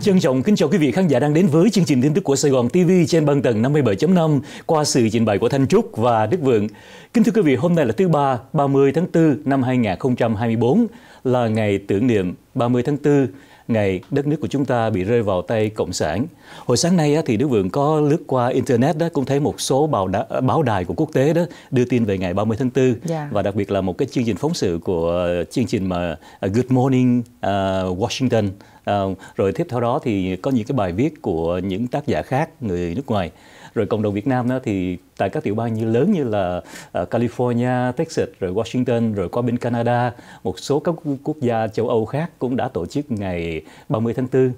Trân trọng kính chào quý vị khán giả đang đến với chương trình tin tức của Sài Gòn TV trên băng tần 57.5 qua sự trình bày của Thanh Trúc và Đức Vượng. Kính thưa quý vị, hôm nay là thứ ba, 30 tháng 4 năm 2024 là ngày tưởng niệm 30 tháng 4 ngày đất nước của chúng ta bị rơi vào tay cộng sản. Hồi sáng nay thì Đức Vượng có lướt qua internet đó cũng thấy một số báo đài, báo đài của quốc tế đó đưa tin về ngày 30 tháng 4 yeah. Dạ. và đặc biệt là một cái chương trình phóng sự của chương trình mà Good Morning à, Washington à, rồi tiếp theo đó thì có những cái bài viết của những tác giả khác người nước ngoài rồi cộng đồng Việt Nam đó thì tại các tiểu bang như lớn như là ờ, California, Texas, rồi Washington, rồi qua bên Canada, một số các quốc gia châu Âu khác cũng đã tổ chức ngày 30 tháng 4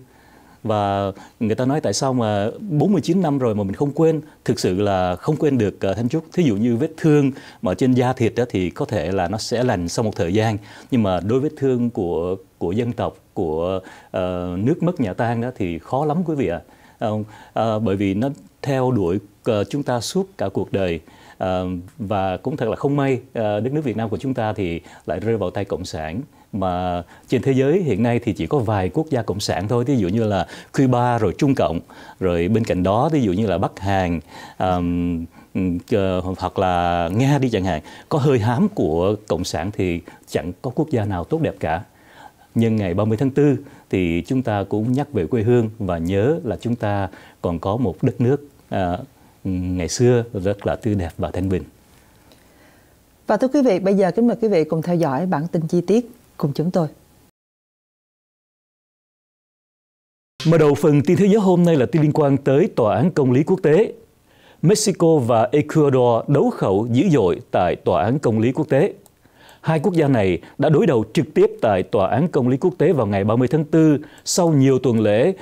và người ta nói tại sao mà 49 năm rồi mà mình không quên thực sự là không quên được uh, thanh trúc thí dụ như vết thương mà trên da thịt đó thì có thể là nó sẽ lành sau một thời gian nhưng mà đối với thương của của dân tộc của uh, nước mất nhà tan đó thì khó lắm quý vị ạ à. uh, bởi vì nó theo đuổi uh, chúng ta suốt cả cuộc đời uh, và cũng thật là không may uh, đất nước Việt Nam của chúng ta thì lại rơi vào tay cộng sản mà trên thế giới hiện nay thì chỉ có vài quốc gia cộng sản thôi, ví dụ như là Cuba rồi Trung Cộng, rồi bên cạnh đó ví dụ như là Bắc Hàn um, hoặc là Nga đi chẳng hạn, có hơi hám của cộng sản thì chẳng có quốc gia nào tốt đẹp cả nhân ngày 30 tháng 4 thì chúng ta cũng nhắc về quê hương và nhớ là chúng ta còn có một đất nước à, ngày xưa rất là tươi đẹp và thanh bình. Và thưa quý vị, bây giờ kính mời quý vị cùng theo dõi bản tin chi tiết cùng chúng tôi. Mở đầu phần tin thế giới hôm nay là tin liên quan tới Tòa án Công lý Quốc tế. Mexico và Ecuador đấu khẩu dữ dội tại Tòa án Công lý Quốc tế. Hai quốc gia này đã đối đầu trực tiếp tại Tòa án Công lý Quốc tế vào ngày 30 tháng 4 sau nhiều tuần lễ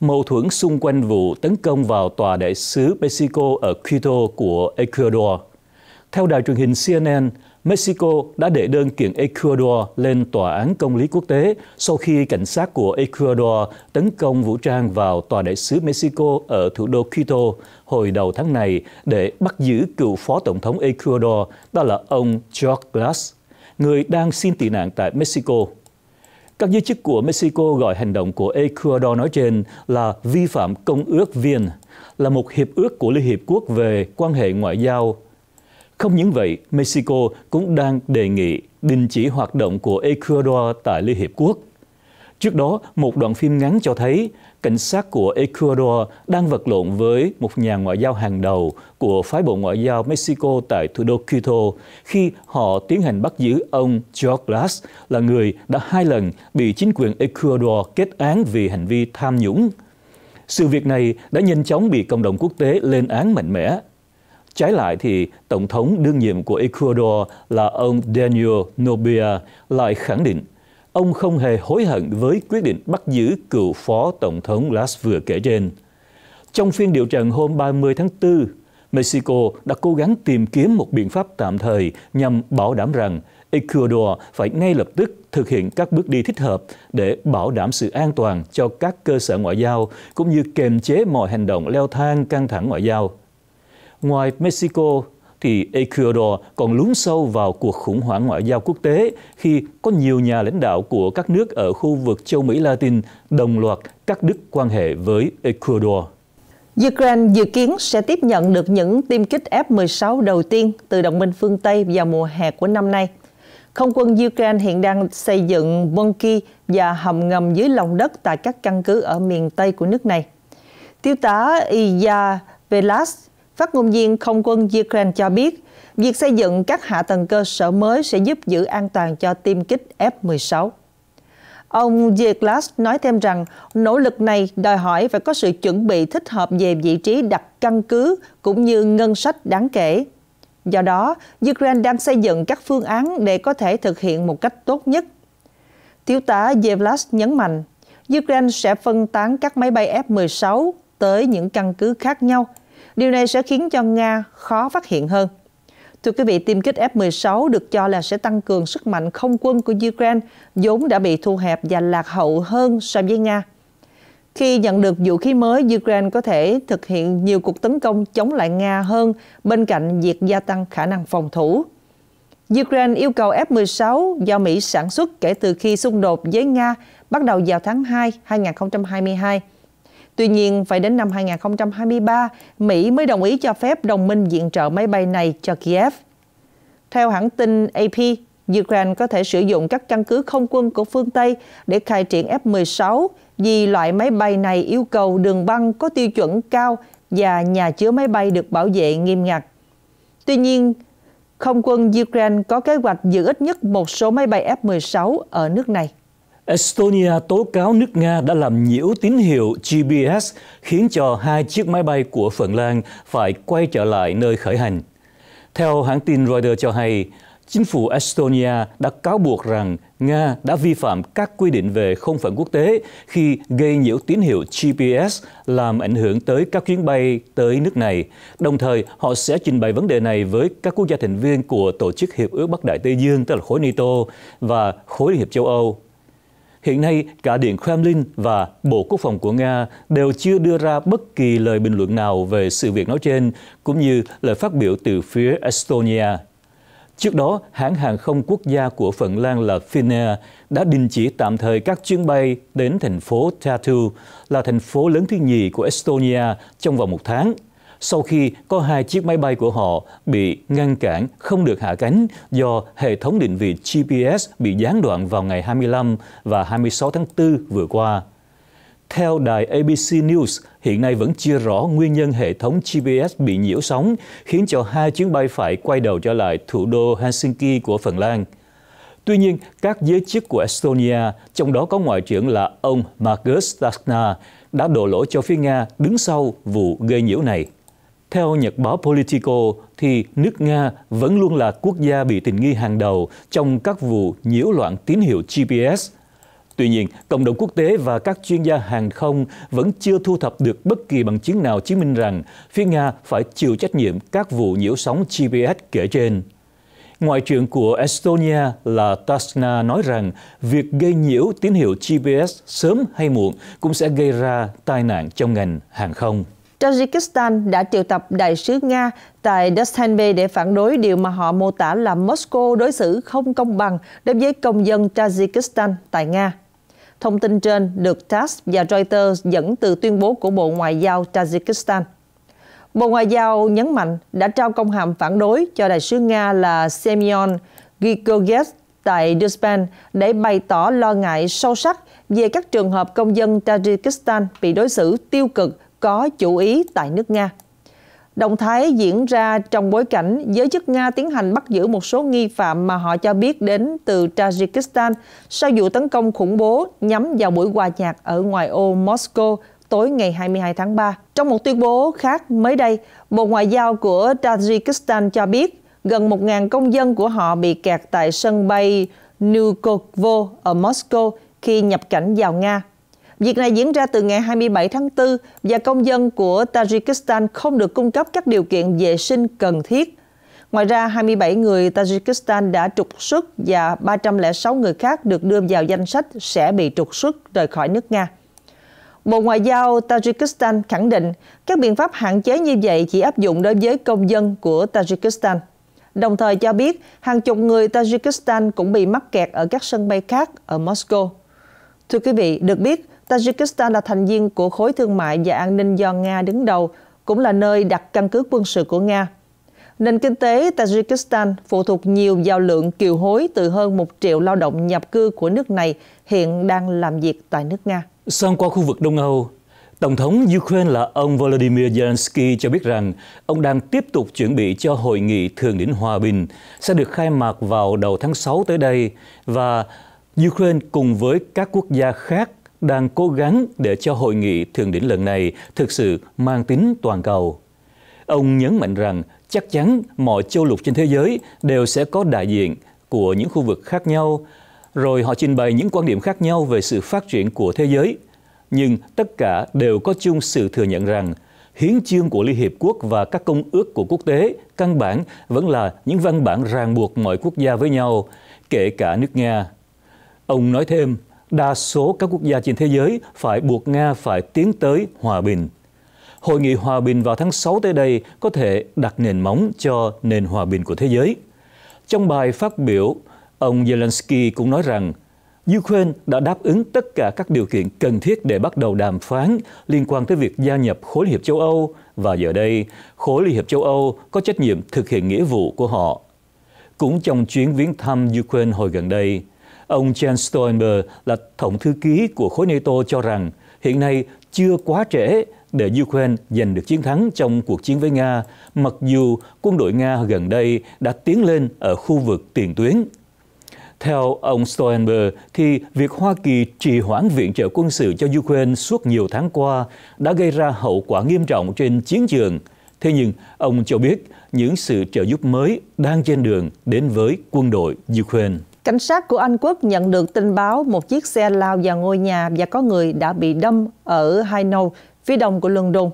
mâu thuẫn xung quanh vụ tấn công vào Tòa đại sứ Mexico ở Quito của Ecuador. Theo đài truyền hình CNN, Mexico đã đệ đơn kiện Ecuador lên Tòa án Công lý Quốc tế sau khi cảnh sát của Ecuador tấn công vũ trang vào Tòa đại sứ Mexico ở thủ đô Quito hồi đầu tháng này để bắt giữ cựu phó tổng thống Ecuador, đó là ông George Glass người đang xin tị nạn tại Mexico. Các giới chức của Mexico gọi hành động của Ecuador nói trên là vi phạm Công ước Viên, là một hiệp ước của Liên Hiệp Quốc về quan hệ ngoại giao. Không những vậy, Mexico cũng đang đề nghị đình chỉ hoạt động của Ecuador tại Liên Hiệp Quốc. Trước đó, một đoạn phim ngắn cho thấy cảnh sát của Ecuador đang vật lộn với một nhà ngoại giao hàng đầu của phái bộ ngoại giao Mexico tại thủ đô Quito khi họ tiến hành bắt giữ ông George Glass là người đã hai lần bị chính quyền Ecuador kết án vì hành vi tham nhũng. Sự việc này đã nhanh chóng bị cộng đồng quốc tế lên án mạnh mẽ. Trái lại thì Tổng thống đương nhiệm của Ecuador là ông Daniel Nobia lại khẳng định ông không hề hối hận với quyết định bắt giữ cựu phó tổng thống Las vừa kể trên. Trong phiên điều trần hôm 30 tháng 4, Mexico đã cố gắng tìm kiếm một biện pháp tạm thời nhằm bảo đảm rằng Ecuador phải ngay lập tức thực hiện các bước đi thích hợp để bảo đảm sự an toàn cho các cơ sở ngoại giao cũng như kiềm chế mọi hành động leo thang căng thẳng ngoại giao. Ngoài Mexico, thì Ecuador còn lún sâu vào cuộc khủng hoảng ngoại giao quốc tế khi có nhiều nhà lãnh đạo của các nước ở khu vực châu Mỹ Latin đồng loạt cắt đứt quan hệ với Ecuador. Ukraine dự kiến sẽ tiếp nhận được những tiêm kích F-16 đầu tiên từ đồng minh phương Tây vào mùa hè của năm nay. Không quân Ukraine hiện đang xây dựng bunker và hầm ngầm dưới lòng đất tại các căn cứ ở miền Tây của nước này. Tiêu tá Iya Velas Phát ngôn viên không quân Ukraine cho biết, việc xây dựng các hạ tầng cơ sở mới sẽ giúp giữ an toàn cho tiêm kích F-16. Ông Zeglas nói thêm rằng nỗ lực này đòi hỏi phải có sự chuẩn bị thích hợp về vị trí đặt căn cứ cũng như ngân sách đáng kể. Do đó, Ukraine đang xây dựng các phương án để có thể thực hiện một cách tốt nhất. Thiếu tá Zevlas nhấn mạnh, Ukraine sẽ phân tán các máy bay F-16 tới những căn cứ khác nhau Điều này sẽ khiến cho Nga khó phát hiện hơn. Thưa quý vị, tiêm kích F-16 được cho là sẽ tăng cường sức mạnh không quân của Ukraine, vốn đã bị thu hẹp và lạc hậu hơn so với Nga. Khi nhận được vũ khí mới, Ukraine có thể thực hiện nhiều cuộc tấn công chống lại Nga hơn bên cạnh việc gia tăng khả năng phòng thủ. Ukraine yêu cầu F-16 do Mỹ sản xuất kể từ khi xung đột với Nga bắt đầu vào tháng 2, 2022. Tuy nhiên, phải đến năm 2023, Mỹ mới đồng ý cho phép đồng minh viện trợ máy bay này cho Kiev. Theo hãng tin AP, Ukraine có thể sử dụng các căn cứ không quân của phương Tây để khai triển F-16 vì loại máy bay này yêu cầu đường băng có tiêu chuẩn cao và nhà chứa máy bay được bảo vệ nghiêm ngặt. Tuy nhiên, không quân Ukraine có kế hoạch giữ ít nhất một số máy bay F-16 ở nước này. Estonia tố cáo nước Nga đã làm nhiễu tín hiệu GPS khiến cho hai chiếc máy bay của Phần Lan phải quay trở lại nơi khởi hành. Theo hãng tin Reuters cho hay, chính phủ Estonia đã cáo buộc rằng Nga đã vi phạm các quy định về không phận quốc tế khi gây nhiễu tín hiệu GPS làm ảnh hưởng tới các chuyến bay tới nước này. Đồng thời, họ sẽ trình bày vấn đề này với các quốc gia thành viên của Tổ chức Hiệp ước Bắc Đại Tây Dương, tức là khối NATO và khối Liên hiệp châu Âu Hiện nay, cả Điện Kremlin và Bộ Quốc phòng của Nga đều chưa đưa ra bất kỳ lời bình luận nào về sự việc nói trên, cũng như lời phát biểu từ phía Estonia. Trước đó, hãng hàng không quốc gia của Phần Lan là Finnair đã đình chỉ tạm thời các chuyến bay đến thành phố Tartu, là thành phố lớn thứ nhì của Estonia trong vòng một tháng – sau khi có hai chiếc máy bay của họ bị ngăn cản không được hạ cánh do hệ thống định vị GPS bị gián đoạn vào ngày 25 và 26 tháng 4 vừa qua. Theo đài ABC News, hiện nay vẫn chưa rõ nguyên nhân hệ thống GPS bị nhiễu sóng khiến cho hai chuyến bay phải quay đầu trở lại thủ đô Helsinki của Phần Lan. Tuy nhiên, các giới chức của Estonia, trong đó có Ngoại trưởng là ông Markus Tasna, đã đổ lỗi cho phía Nga đứng sau vụ gây nhiễu này. Theo Nhật báo Politico, thì nước Nga vẫn luôn là quốc gia bị tình nghi hàng đầu trong các vụ nhiễu loạn tín hiệu GPS. Tuy nhiên, cộng đồng quốc tế và các chuyên gia hàng không vẫn chưa thu thập được bất kỳ bằng chứng nào chứng minh rằng phía Nga phải chịu trách nhiệm các vụ nhiễu sóng GPS kể trên. Ngoại trưởng của Estonia là Tasna nói rằng việc gây nhiễu tín hiệu GPS sớm hay muộn cũng sẽ gây ra tai nạn trong ngành hàng không. Tajikistan đã triệu tập đại sứ Nga tại Dushanbe để phản đối điều mà họ mô tả là Moscow đối xử không công bằng đối với công dân Tajikistan tại Nga. Thông tin trên được TASS và Reuters dẫn từ tuyên bố của Bộ Ngoại giao Tajikistan. Bộ Ngoại giao nhấn mạnh đã trao công hàm phản đối cho đại sứ Nga là Semyon Grigoriev tại Dushanbe để bày tỏ lo ngại sâu sắc về các trường hợp công dân Tajikistan bị đối xử tiêu cực có chủ ý tại nước Nga. Động thái diễn ra trong bối cảnh giới chức Nga tiến hành bắt giữ một số nghi phạm mà họ cho biết đến từ Tajikistan sau vụ tấn công khủng bố nhắm vào buổi hòa nhạc ở ngoài ô Moscow tối ngày 22 tháng 3. Trong một tuyên bố khác mới đây, Bộ Ngoại giao của Tajikistan cho biết gần 1.000 công dân của họ bị kẹt tại sân bay Nukovo ở Moscow khi nhập cảnh vào Nga Việc này diễn ra từ ngày 27 tháng 4 và công dân của Tajikistan không được cung cấp các điều kiện vệ sinh cần thiết. Ngoài ra, 27 người Tajikistan đã trục xuất và 306 người khác được đưa vào danh sách sẽ bị trục xuất rời khỏi nước Nga. Bộ Ngoại giao Tajikistan khẳng định các biện pháp hạn chế như vậy chỉ áp dụng đối với công dân của Tajikistan. Đồng thời cho biết hàng chục người Tajikistan cũng bị mắc kẹt ở các sân bay khác ở Moscow. Thưa quý vị, được biết, Tajikistan là thành viên của khối thương mại và an ninh do Nga đứng đầu, cũng là nơi đặt căn cứ quân sự của Nga. Nền kinh tế Tajikistan phụ thuộc nhiều vào lượng kiều hối từ hơn 1 triệu lao động nhập cư của nước này hiện đang làm việc tại nước Nga. Sang qua khu vực Đông Âu, Tổng thống Ukraine là ông Volodymyr Zelensky cho biết rằng ông đang tiếp tục chuẩn bị cho hội nghị thượng đỉnh hòa bình sẽ được khai mạc vào đầu tháng 6 tới đây và Ukraine cùng với các quốc gia khác đang cố gắng để cho hội nghị thượng đỉnh lần này thực sự mang tính toàn cầu. Ông nhấn mạnh rằng chắc chắn mọi châu lục trên thế giới đều sẽ có đại diện của những khu vực khác nhau, rồi họ trình bày những quan điểm khác nhau về sự phát triển của thế giới. Nhưng tất cả đều có chung sự thừa nhận rằng hiến chương của Liên Hiệp Quốc và các công ước của quốc tế căn bản vẫn là những văn bản ràng buộc mọi quốc gia với nhau, kể cả nước Nga. Ông nói thêm, đa số các quốc gia trên thế giới phải buộc Nga phải tiến tới hòa bình. Hội nghị hòa bình vào tháng 6 tới đây có thể đặt nền móng cho nền hòa bình của thế giới. Trong bài phát biểu, ông Zelensky cũng nói rằng Ukraine đã đáp ứng tất cả các điều kiện cần thiết để bắt đầu đàm phán liên quan tới việc gia nhập khối Liên hiệp châu Âu và giờ đây, khối Liên hiệp châu Âu có trách nhiệm thực hiện nghĩa vụ của họ. Cũng trong chuyến viếng thăm Ukraine hồi gần đây, Ông Jens Stoltenberg là tổng thư ký của khối NATO cho rằng hiện nay chưa quá trễ để Ukraine giành được chiến thắng trong cuộc chiến với Nga, mặc dù quân đội Nga gần đây đã tiến lên ở khu vực tiền tuyến. Theo ông Stoltenberg, thì việc Hoa Kỳ trì hoãn viện trợ quân sự cho Ukraine suốt nhiều tháng qua đã gây ra hậu quả nghiêm trọng trên chiến trường. Thế nhưng, ông cho biết những sự trợ giúp mới đang trên đường đến với quân đội Ukraine. Cảnh sát của Anh Quốc nhận được tin báo một chiếc xe lao vào ngôi nhà và có người đã bị đâm ở Hainau, phía đông của London.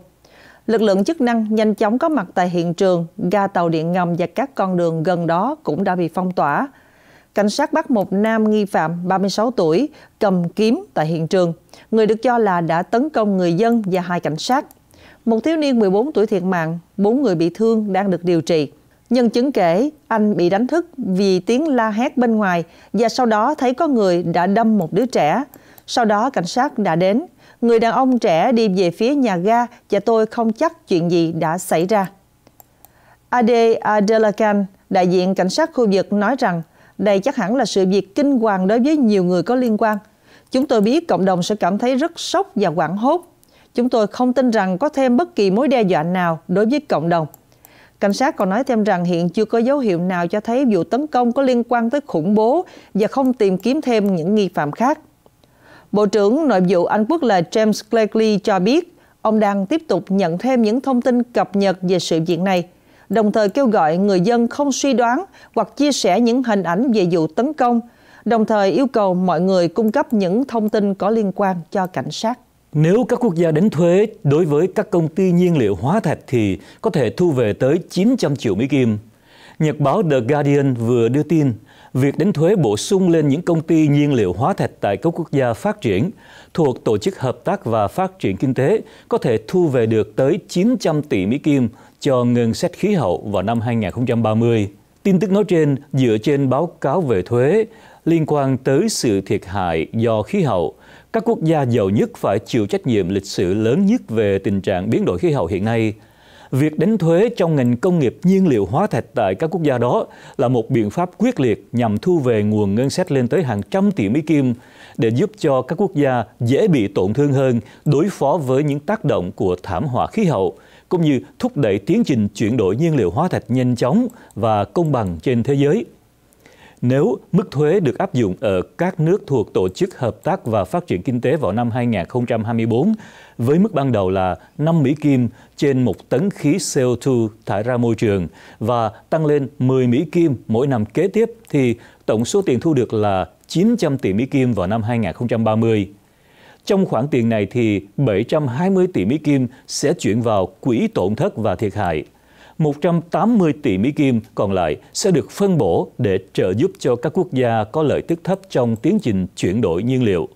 Lực lượng chức năng nhanh chóng có mặt tại hiện trường, ga tàu điện ngầm và các con đường gần đó cũng đã bị phong tỏa. Cảnh sát bắt một nam nghi phạm 36 tuổi cầm kiếm tại hiện trường. Người được cho là đã tấn công người dân và hai cảnh sát. Một thiếu niên 14 tuổi thiệt mạng, bốn người bị thương đang được điều trị. Nhân chứng kể anh bị đánh thức vì tiếng la hét bên ngoài và sau đó thấy có người đã đâm một đứa trẻ. Sau đó cảnh sát đã đến. Người đàn ông trẻ đi về phía nhà ga và tôi không chắc chuyện gì đã xảy ra. Ade Adelakan, đại diện cảnh sát khu vực nói rằng đây chắc hẳn là sự việc kinh hoàng đối với nhiều người có liên quan. Chúng tôi biết cộng đồng sẽ cảm thấy rất sốc và hoảng hốt. Chúng tôi không tin rằng có thêm bất kỳ mối đe dọa nào đối với cộng đồng. Cảnh sát còn nói thêm rằng hiện chưa có dấu hiệu nào cho thấy vụ tấn công có liên quan tới khủng bố và không tìm kiếm thêm những nghi phạm khác. Bộ trưởng Nội vụ Anh Quốc là James Clegley cho biết, ông đang tiếp tục nhận thêm những thông tin cập nhật về sự việc này, đồng thời kêu gọi người dân không suy đoán hoặc chia sẻ những hình ảnh về vụ tấn công, đồng thời yêu cầu mọi người cung cấp những thông tin có liên quan cho cảnh sát. Nếu các quốc gia đánh thuế đối với các công ty nhiên liệu hóa thạch thì có thể thu về tới 900 triệu Mỹ Kim. Nhật báo The Guardian vừa đưa tin việc đánh thuế bổ sung lên những công ty nhiên liệu hóa thạch tại các quốc gia phát triển thuộc Tổ chức Hợp tác và Phát triển Kinh tế có thể thu về được tới 900 tỷ Mỹ Kim cho ngân sách khí hậu vào năm 2030. Tin tức nói trên dựa trên báo cáo về thuế liên quan tới sự thiệt hại do khí hậu các quốc gia giàu nhất phải chịu trách nhiệm lịch sử lớn nhất về tình trạng biến đổi khí hậu hiện nay. Việc đánh thuế trong ngành công nghiệp nhiên liệu hóa thạch tại các quốc gia đó là một biện pháp quyết liệt nhằm thu về nguồn ngân sách lên tới hàng trăm tỷ Mỹ Kim để giúp cho các quốc gia dễ bị tổn thương hơn đối phó với những tác động của thảm họa khí hậu, cũng như thúc đẩy tiến trình chuyển đổi nhiên liệu hóa thạch nhanh chóng và công bằng trên thế giới nếu mức thuế được áp dụng ở các nước thuộc Tổ chức Hợp tác và Phát triển Kinh tế vào năm 2024 với mức ban đầu là 5 Mỹ Kim trên một tấn khí CO2 thải ra môi trường và tăng lên 10 Mỹ Kim mỗi năm kế tiếp thì tổng số tiền thu được là 900 tỷ Mỹ Kim vào năm 2030. Trong khoản tiền này thì 720 tỷ Mỹ Kim sẽ chuyển vào quỹ tổn thất và thiệt hại – 180 tỷ Mỹ Kim còn lại sẽ được phân bổ để trợ giúp cho các quốc gia có lợi tức thấp trong tiến trình chuyển đổi nhiên liệu.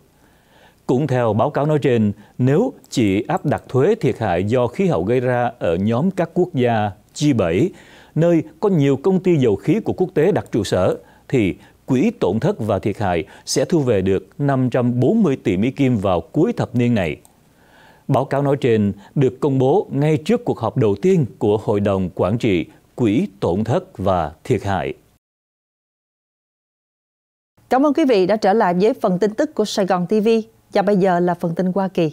Cũng theo báo cáo nói trên, nếu chỉ áp đặt thuế thiệt hại do khí hậu gây ra ở nhóm các quốc gia G7, nơi có nhiều công ty dầu khí của quốc tế đặt trụ sở, thì quỹ tổn thất và thiệt hại sẽ thu về được 540 tỷ Mỹ Kim vào cuối thập niên này – Báo cáo nói trên được công bố ngay trước cuộc họp đầu tiên của Hội đồng Quản trị Quỹ Tổn thất và Thiệt hại. Cảm ơn quý vị đã trở lại với phần tin tức của Sài Gòn TV và bây giờ là phần tin Hoa Kỳ.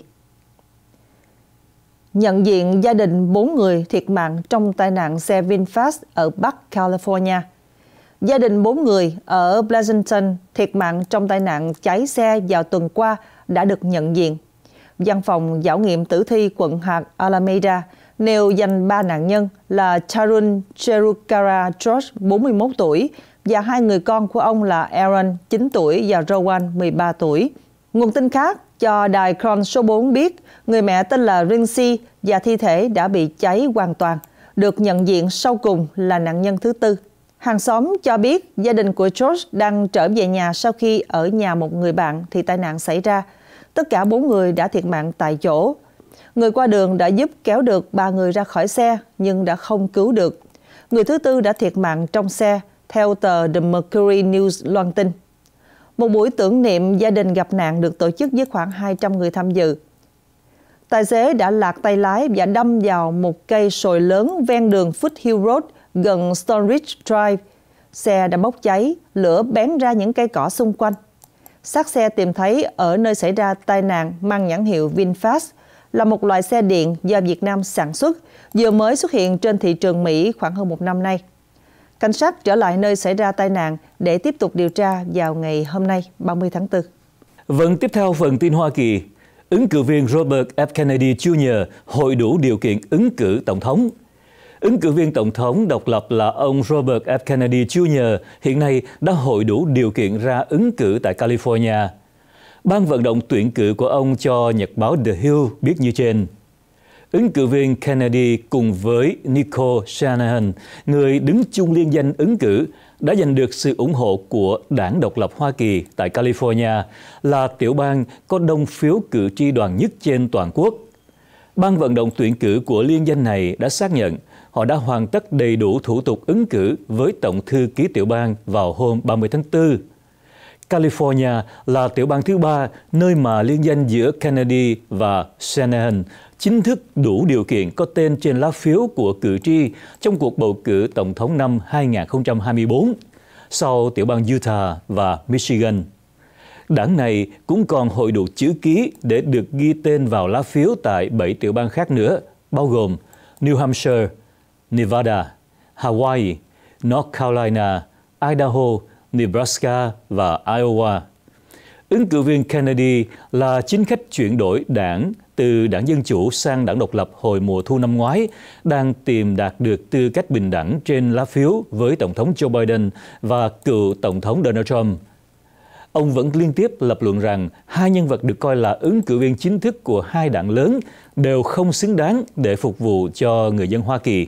Nhận diện gia đình 4 người thiệt mạng trong tai nạn xe VinFast ở Bắc California. Gia đình 4 người ở Pleasanton thiệt mạng trong tai nạn cháy xe vào tuần qua đã được nhận diện văn phòng giảo nghiệm tử thi quận hạt Alameda nêu danh ba nạn nhân là Charun Cherukara George, 41 tuổi, và hai người con của ông là Aaron, 9 tuổi, và Rowan, 13 tuổi. Nguồn tin khác cho đài Cron số 4 biết người mẹ tên là Rinsey và thi thể đã bị cháy hoàn toàn, được nhận diện sau cùng là nạn nhân thứ tư. Hàng xóm cho biết gia đình của George đang trở về nhà sau khi ở nhà một người bạn thì tai nạn xảy ra. Tất cả bốn người đã thiệt mạng tại chỗ. Người qua đường đã giúp kéo được ba người ra khỏi xe nhưng đã không cứu được. Người thứ tư đã thiệt mạng trong xe, theo tờ The Mercury News loan tin. Một buổi tưởng niệm gia đình gặp nạn được tổ chức với khoảng 200 người tham dự. Tài xế đã lạc tay lái và đâm vào một cây sồi lớn ven đường Foothill Road gần Stone Ridge Drive. Xe đã bốc cháy, lửa bén ra những cây cỏ xung quanh. Xác xe tìm thấy ở nơi xảy ra tai nạn mang nhãn hiệu VinFast là một loại xe điện do Việt Nam sản xuất, vừa mới xuất hiện trên thị trường Mỹ khoảng hơn một năm nay. Cảnh sát trở lại nơi xảy ra tai nạn để tiếp tục điều tra vào ngày hôm nay 30 tháng 4. Vẫn vâng, tiếp theo phần tin Hoa Kỳ, ứng cử viên Robert F. Kennedy Jr. hội đủ điều kiện ứng cử tổng thống Ứng cử viên tổng thống độc lập là ông Robert F. Kennedy Jr. hiện nay đã hội đủ điều kiện ra ứng cử tại California. Ban vận động tuyển cử của ông cho nhật báo The Hill biết như trên. Ứng cử viên Kennedy cùng với Nicole Shanahan, người đứng chung liên danh ứng cử, đã giành được sự ủng hộ của đảng độc lập Hoa Kỳ tại California, là tiểu bang có đông phiếu cử tri đoàn nhất trên toàn quốc. Ban vận động tuyển cử của liên danh này đã xác nhận họ đã hoàn tất đầy đủ thủ tục ứng cử với Tổng thư ký tiểu bang vào hôm 30 tháng 4. California là tiểu bang thứ ba nơi mà liên danh giữa Kennedy và Shanahan chính thức đủ điều kiện có tên trên lá phiếu của cử tri trong cuộc bầu cử tổng thống năm 2024 sau tiểu bang Utah và Michigan. Đảng này cũng còn hội đủ chữ ký để được ghi tên vào lá phiếu tại 7 tiểu bang khác nữa, bao gồm New Hampshire, Nevada, Hawaii, North Carolina, Idaho, Nebraska và Iowa. Ứng cử viên Kennedy là chính khách chuyển đổi đảng từ đảng Dân Chủ sang đảng độc lập hồi mùa thu năm ngoái, đang tìm đạt được tư cách bình đẳng trên lá phiếu với Tổng thống Joe Biden và cựu Tổng thống Donald Trump. Ông vẫn liên tiếp lập luận rằng hai nhân vật được coi là ứng cử viên chính thức của hai đảng lớn đều không xứng đáng để phục vụ cho người dân Hoa Kỳ.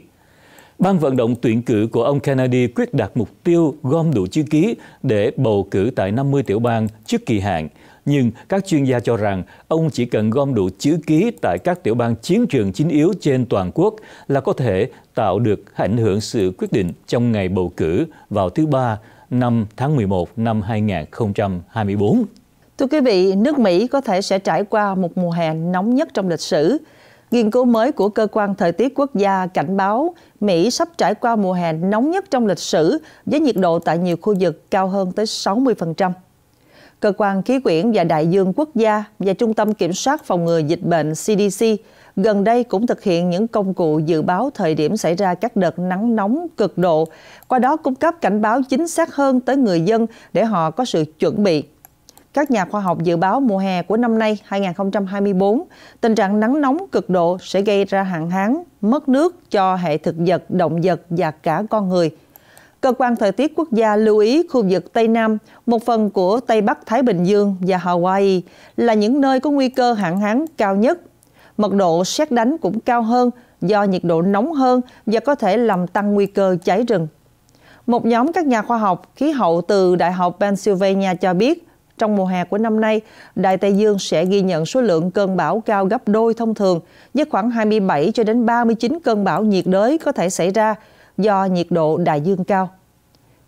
Ban vận động tuyển cử của ông Kennedy quyết đặt mục tiêu gom đủ chữ ký để bầu cử tại 50 tiểu bang trước kỳ hạn. Nhưng các chuyên gia cho rằng ông chỉ cần gom đủ chữ ký tại các tiểu bang chiến trường chính yếu trên toàn quốc là có thể tạo được ảnh hưởng sự quyết định trong ngày bầu cử vào thứ Ba năm tháng 11 năm 2024. Thưa quý vị, nước Mỹ có thể sẽ trải qua một mùa hè nóng nhất trong lịch sử – Nghiên cứu mới của Cơ quan Thời tiết Quốc gia cảnh báo Mỹ sắp trải qua mùa hè nóng nhất trong lịch sử với nhiệt độ tại nhiều khu vực cao hơn tới 60%. Cơ quan Khí quyển và Đại dương Quốc gia và Trung tâm Kiểm soát Phòng ngừa Dịch bệnh CDC gần đây cũng thực hiện những công cụ dự báo thời điểm xảy ra các đợt nắng nóng cực độ, qua đó cung cấp cảnh báo chính xác hơn tới người dân để họ có sự chuẩn bị các nhà khoa học dự báo mùa hè của năm nay 2024, tình trạng nắng nóng cực độ sẽ gây ra hạn hán, mất nước cho hệ thực vật, động vật và cả con người. Cơ quan Thời tiết Quốc gia lưu ý khu vực Tây Nam, một phần của Tây Bắc Thái Bình Dương và Hawaii là những nơi có nguy cơ hạn hán cao nhất. Mật độ xét đánh cũng cao hơn do nhiệt độ nóng hơn và có thể làm tăng nguy cơ cháy rừng. Một nhóm các nhà khoa học khí hậu từ Đại học Pennsylvania cho biết trong mùa hè của năm nay, Đại Tây Dương sẽ ghi nhận số lượng cơn bão cao gấp đôi thông thường, với khoảng 27 cho đến 39 cơn bão nhiệt đới có thể xảy ra do nhiệt độ đại dương cao.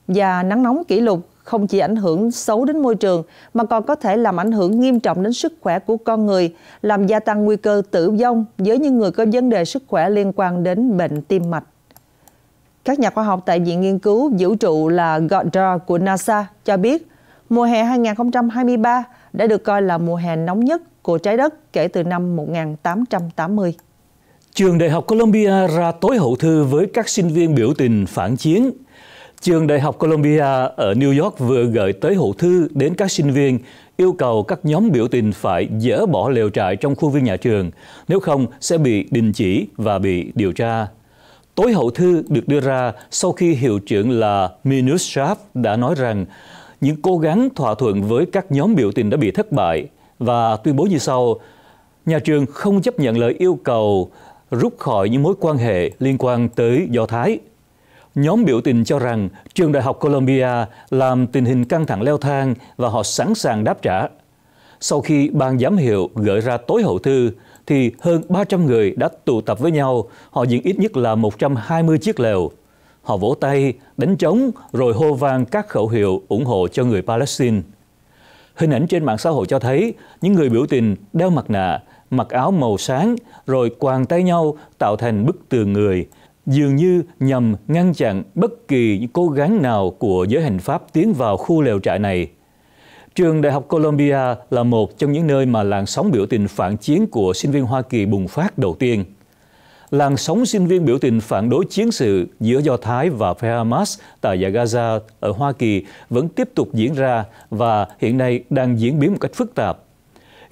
Và nắng nóng kỷ lục không chỉ ảnh hưởng xấu đến môi trường mà còn có thể làm ảnh hưởng nghiêm trọng đến sức khỏe của con người, làm gia tăng nguy cơ tử vong với những người có vấn đề sức khỏe liên quan đến bệnh tim mạch. Các nhà khoa học tại Viện Nghiên cứu Vũ trụ là Goddard của NASA cho biết Mùa hè 2023 đã được coi là mùa hè nóng nhất của trái đất kể từ năm 1880. Trường Đại học Columbia ra tối hậu thư với các sinh viên biểu tình phản chiến. Trường Đại học Columbia ở New York vừa gửi tới hậu thư đến các sinh viên yêu cầu các nhóm biểu tình phải dỡ bỏ lều trại trong khu viên nhà trường, nếu không sẽ bị đình chỉ và bị điều tra. Tối hậu thư được đưa ra sau khi hiệu trưởng là Minus Sharp đã nói rằng những cố gắng thỏa thuận với các nhóm biểu tình đã bị thất bại và tuyên bố như sau. Nhà trường không chấp nhận lời yêu cầu rút khỏi những mối quan hệ liên quan tới Do Thái. Nhóm biểu tình cho rằng trường đại học Columbia làm tình hình căng thẳng leo thang và họ sẵn sàng đáp trả. Sau khi ban giám hiệu gửi ra tối hậu thư, thì hơn 300 người đã tụ tập với nhau, họ diện ít nhất là 120 chiếc lều. Họ vỗ tay, đánh trống rồi hô vang các khẩu hiệu ủng hộ cho người Palestine. Hình ảnh trên mạng xã hội cho thấy những người biểu tình đeo mặt nạ, mặc áo màu sáng rồi quàng tay nhau tạo thành bức tường người, dường như nhằm ngăn chặn bất kỳ những cố gắng nào của giới hành pháp tiến vào khu lều trại này. Trường Đại học Columbia là một trong những nơi mà làn sóng biểu tình phản chiến của sinh viên Hoa Kỳ bùng phát đầu tiên làn sóng sinh viên biểu tình phản đối chiến sự giữa Do Thái và phe Hamas tại giải Gaza ở Hoa Kỳ vẫn tiếp tục diễn ra và hiện nay đang diễn biến một cách phức tạp.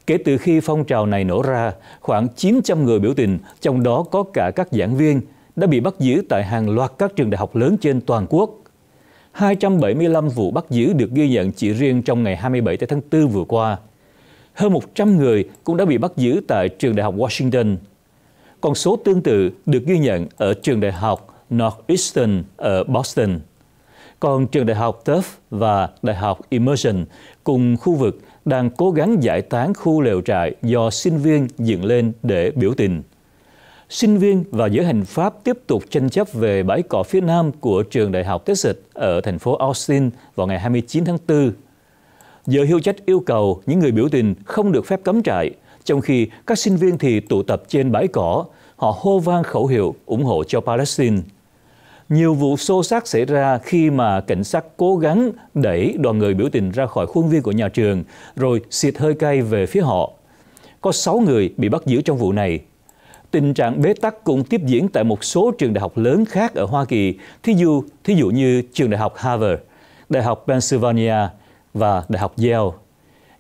Kể từ khi phong trào này nổ ra, khoảng 900 người biểu tình, trong đó có cả các giảng viên, đã bị bắt giữ tại hàng loạt các trường đại học lớn trên toàn quốc. 275 vụ bắt giữ được ghi nhận chỉ riêng trong ngày 27 tháng 4 vừa qua. Hơn 100 người cũng đã bị bắt giữ tại trường đại học Washington, con số tương tự được ghi nhận ở trường đại học Northeastern ở Boston. Còn trường đại học Tufts và đại học Immersion cùng khu vực đang cố gắng giải tán khu lều trại do sinh viên dựng lên để biểu tình. Sinh viên và giới hành pháp tiếp tục tranh chấp về bãi cỏ phía nam của trường đại học Texas ở thành phố Austin vào ngày 29 tháng 4. Giới hữu trách yêu cầu những người biểu tình không được phép cấm trại – trong khi các sinh viên thì tụ tập trên bãi cỏ, họ hô vang khẩu hiệu ủng hộ cho Palestine. Nhiều vụ xô xát xảy ra khi mà cảnh sát cố gắng đẩy đoàn người biểu tình ra khỏi khuôn viên của nhà trường, rồi xịt hơi cay về phía họ. Có 6 người bị bắt giữ trong vụ này. Tình trạng bế tắc cũng tiếp diễn tại một số trường đại học lớn khác ở Hoa Kỳ, thí dụ, thí dụ như trường đại học Harvard, đại học Pennsylvania và đại học Yale.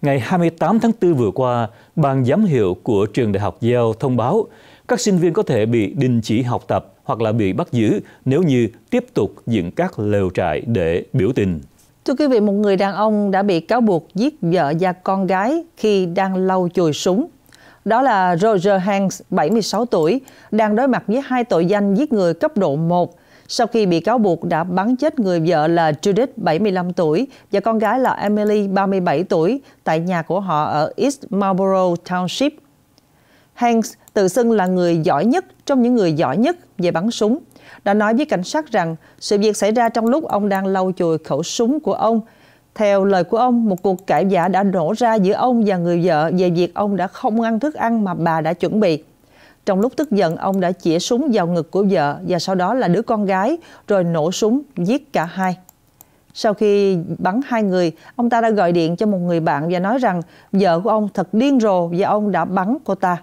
Ngày 28 tháng 4 vừa qua, Ban giám hiệu của trường đại học Yale thông báo các sinh viên có thể bị đình chỉ học tập hoặc là bị bắt giữ nếu như tiếp tục dựng các lều trại để biểu tình. Thưa quý vị, một người đàn ông đã bị cáo buộc giết vợ và con gái khi đang lau chùi súng. Đó là Roger Hanks, 76 tuổi, đang đối mặt với hai tội danh giết người cấp độ 1 sau khi bị cáo buộc đã bắn chết người vợ là Judith 75 tuổi và con gái là Emily 37 tuổi tại nhà của họ ở East Marlborough Township. Hanks tự xưng là người giỏi nhất trong những người giỏi nhất về bắn súng, đã nói với cảnh sát rằng sự việc xảy ra trong lúc ông đang lau chùi khẩu súng của ông. Theo lời của ông, một cuộc cãi vã đã nổ ra giữa ông và người vợ về việc ông đã không ăn thức ăn mà bà đã chuẩn bị. Trong lúc tức giận, ông đã chĩa súng vào ngực của vợ và sau đó là đứa con gái, rồi nổ súng giết cả hai. Sau khi bắn hai người, ông ta đã gọi điện cho một người bạn và nói rằng vợ của ông thật điên rồ và ông đã bắn cô ta.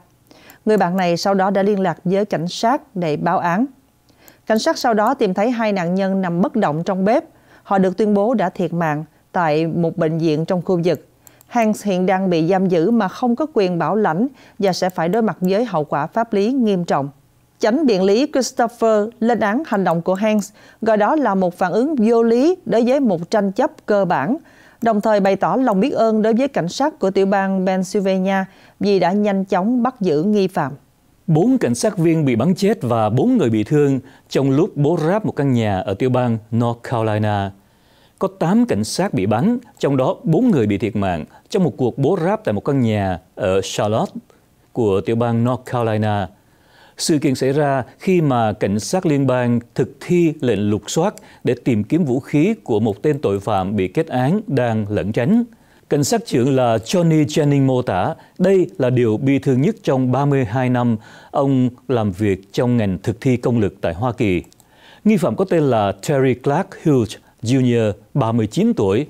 Người bạn này sau đó đã liên lạc với cảnh sát để báo án. Cảnh sát sau đó tìm thấy hai nạn nhân nằm bất động trong bếp. Họ được tuyên bố đã thiệt mạng tại một bệnh viện trong khu vực. Hans hiện đang bị giam giữ mà không có quyền bảo lãnh và sẽ phải đối mặt với hậu quả pháp lý nghiêm trọng. Chánh biện lý Christopher lên án hành động của Hans, gọi đó là một phản ứng vô lý đối với một tranh chấp cơ bản, đồng thời bày tỏ lòng biết ơn đối với cảnh sát của tiểu bang Pennsylvania vì đã nhanh chóng bắt giữ nghi phạm. Bốn cảnh sát viên bị bắn chết và bốn người bị thương trong lúc bố ráp một căn nhà ở tiểu bang North Carolina có 8 cảnh sát bị bắn, trong đó 4 người bị thiệt mạng trong một cuộc bố ráp tại một căn nhà ở Charlotte của tiểu bang North Carolina. Sự kiện xảy ra khi mà cảnh sát liên bang thực thi lệnh lục soát để tìm kiếm vũ khí của một tên tội phạm bị kết án đang lẩn tránh. Cảnh sát trưởng là Johnny Jennings mô tả đây là điều bi thương nhất trong 32 năm ông làm việc trong ngành thực thi công lực tại Hoa Kỳ. Nghi phạm có tên là Terry Clark Hughes, Junior, 39 tuổi,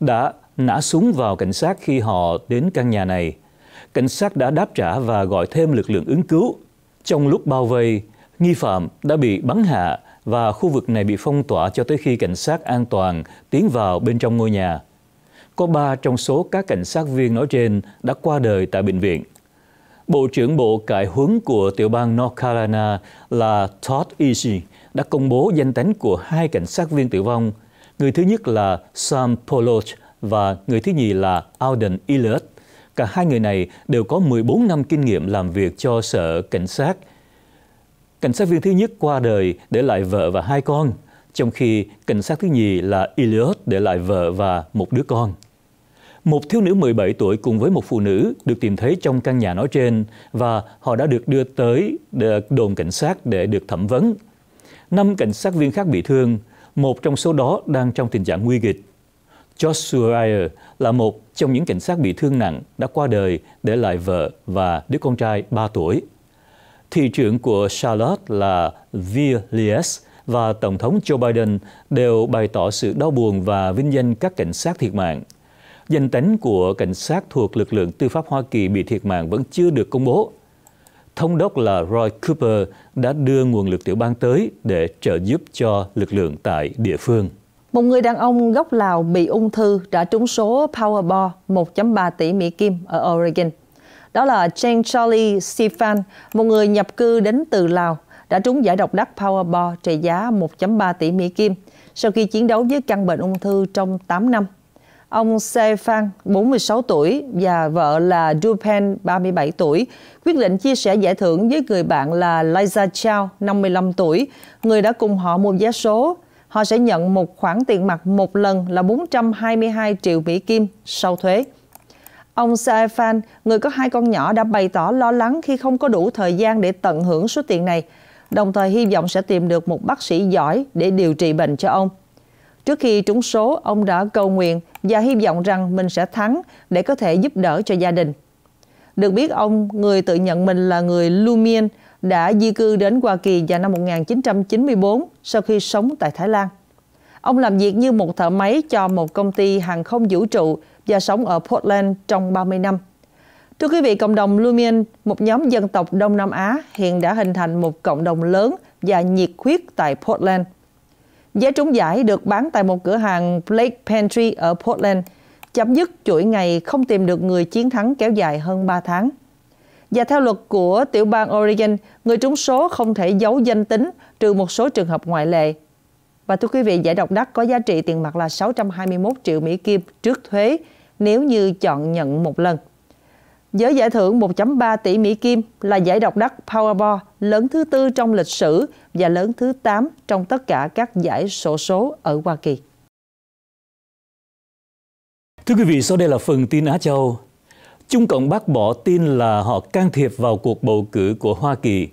đã nã súng vào cảnh sát khi họ đến căn nhà này. Cảnh sát đã đáp trả và gọi thêm lực lượng ứng cứu. Trong lúc bao vây, nghi phạm đã bị bắn hạ và khu vực này bị phong tỏa cho tới khi cảnh sát an toàn tiến vào bên trong ngôi nhà. Có ba trong số các cảnh sát viên nói trên đã qua đời tại bệnh viện. Bộ trưởng Bộ Cải huấn của tiểu bang North Carolina là Todd Easy đã công bố danh tính của hai cảnh sát viên tử vong – Người thứ nhất là Sam Poloch và người thứ nhì là Alden Elliott. Cả hai người này đều có 14 năm kinh nghiệm làm việc cho sở cảnh sát. Cảnh sát viên thứ nhất qua đời để lại vợ và hai con, trong khi cảnh sát thứ nhì là Elliot để lại vợ và một đứa con. Một thiếu nữ 17 tuổi cùng với một phụ nữ được tìm thấy trong căn nhà nói trên và họ đã được đưa tới đồn cảnh sát để được thẩm vấn. Năm cảnh sát viên khác bị thương, một trong số đó đang trong tình trạng nguy kịch. Joshua Ryer là một trong những cảnh sát bị thương nặng đã qua đời để lại vợ và đứa con trai 3 tuổi. Thị trưởng của Charlotte là Via Lies và Tổng thống Joe Biden đều bày tỏ sự đau buồn và vinh danh các cảnh sát thiệt mạng. Danh tính của cảnh sát thuộc lực lượng tư pháp Hoa Kỳ bị thiệt mạng vẫn chưa được công bố, thống đốc là Roy Cooper đã đưa nguồn lực tiểu bang tới để trợ giúp cho lực lượng tại địa phương. Một người đàn ông gốc Lào bị ung thư đã trúng số Powerball 1.3 tỷ Mỹ Kim ở Oregon. Đó là Jane Charlie Sifan, một người nhập cư đến từ Lào, đã trúng giải độc đắc Powerball trị giá 1.3 tỷ Mỹ Kim sau khi chiến đấu với căn bệnh ung thư trong 8 năm. Ông Se Phan, 46 tuổi, và vợ là Du Pen, 37 tuổi, quyết định chia sẻ giải thưởng với người bạn là Liza Chao, 55 tuổi, người đã cùng họ mua vé số. Họ sẽ nhận một khoản tiền mặt một lần là 422 triệu Mỹ Kim sau thuế. Ông Saifan, người có hai con nhỏ, đã bày tỏ lo lắng khi không có đủ thời gian để tận hưởng số tiền này, đồng thời hy vọng sẽ tìm được một bác sĩ giỏi để điều trị bệnh cho ông. Trước khi trúng số, ông đã cầu nguyện và hy vọng rằng mình sẽ thắng để có thể giúp đỡ cho gia đình. Được biết ông, người tự nhận mình là người Lumien, đã di cư đến Hoa Kỳ vào năm 1994 sau khi sống tại Thái Lan. Ông làm việc như một thợ máy cho một công ty hàng không vũ trụ và sống ở Portland trong 30 năm. Thưa quý vị, cộng đồng Lumien, một nhóm dân tộc Đông Nam Á, hiện đã hình thành một cộng đồng lớn và nhiệt huyết tại Portland. Giá trúng giải được bán tại một cửa hàng Blake Pantry ở Portland, chấm dứt chuỗi ngày không tìm được người chiến thắng kéo dài hơn 3 tháng. Và theo luật của tiểu bang Oregon, người trúng số không thể giấu danh tính trừ một số trường hợp ngoại lệ. Và thưa quý vị, giải độc đắc có giá trị tiền mặt là 621 triệu Mỹ Kim trước thuế nếu như chọn nhận một lần. Với giải thưởng 1.3 tỷ Mỹ Kim là giải độc đắc Powerball lớn thứ tư trong lịch sử và lớn thứ 8 trong tất cả các giải sổ số, ở Hoa Kỳ. Thưa quý vị, sau đây là phần tin Á Châu. Trung Cộng bác bỏ tin là họ can thiệp vào cuộc bầu cử của Hoa Kỳ.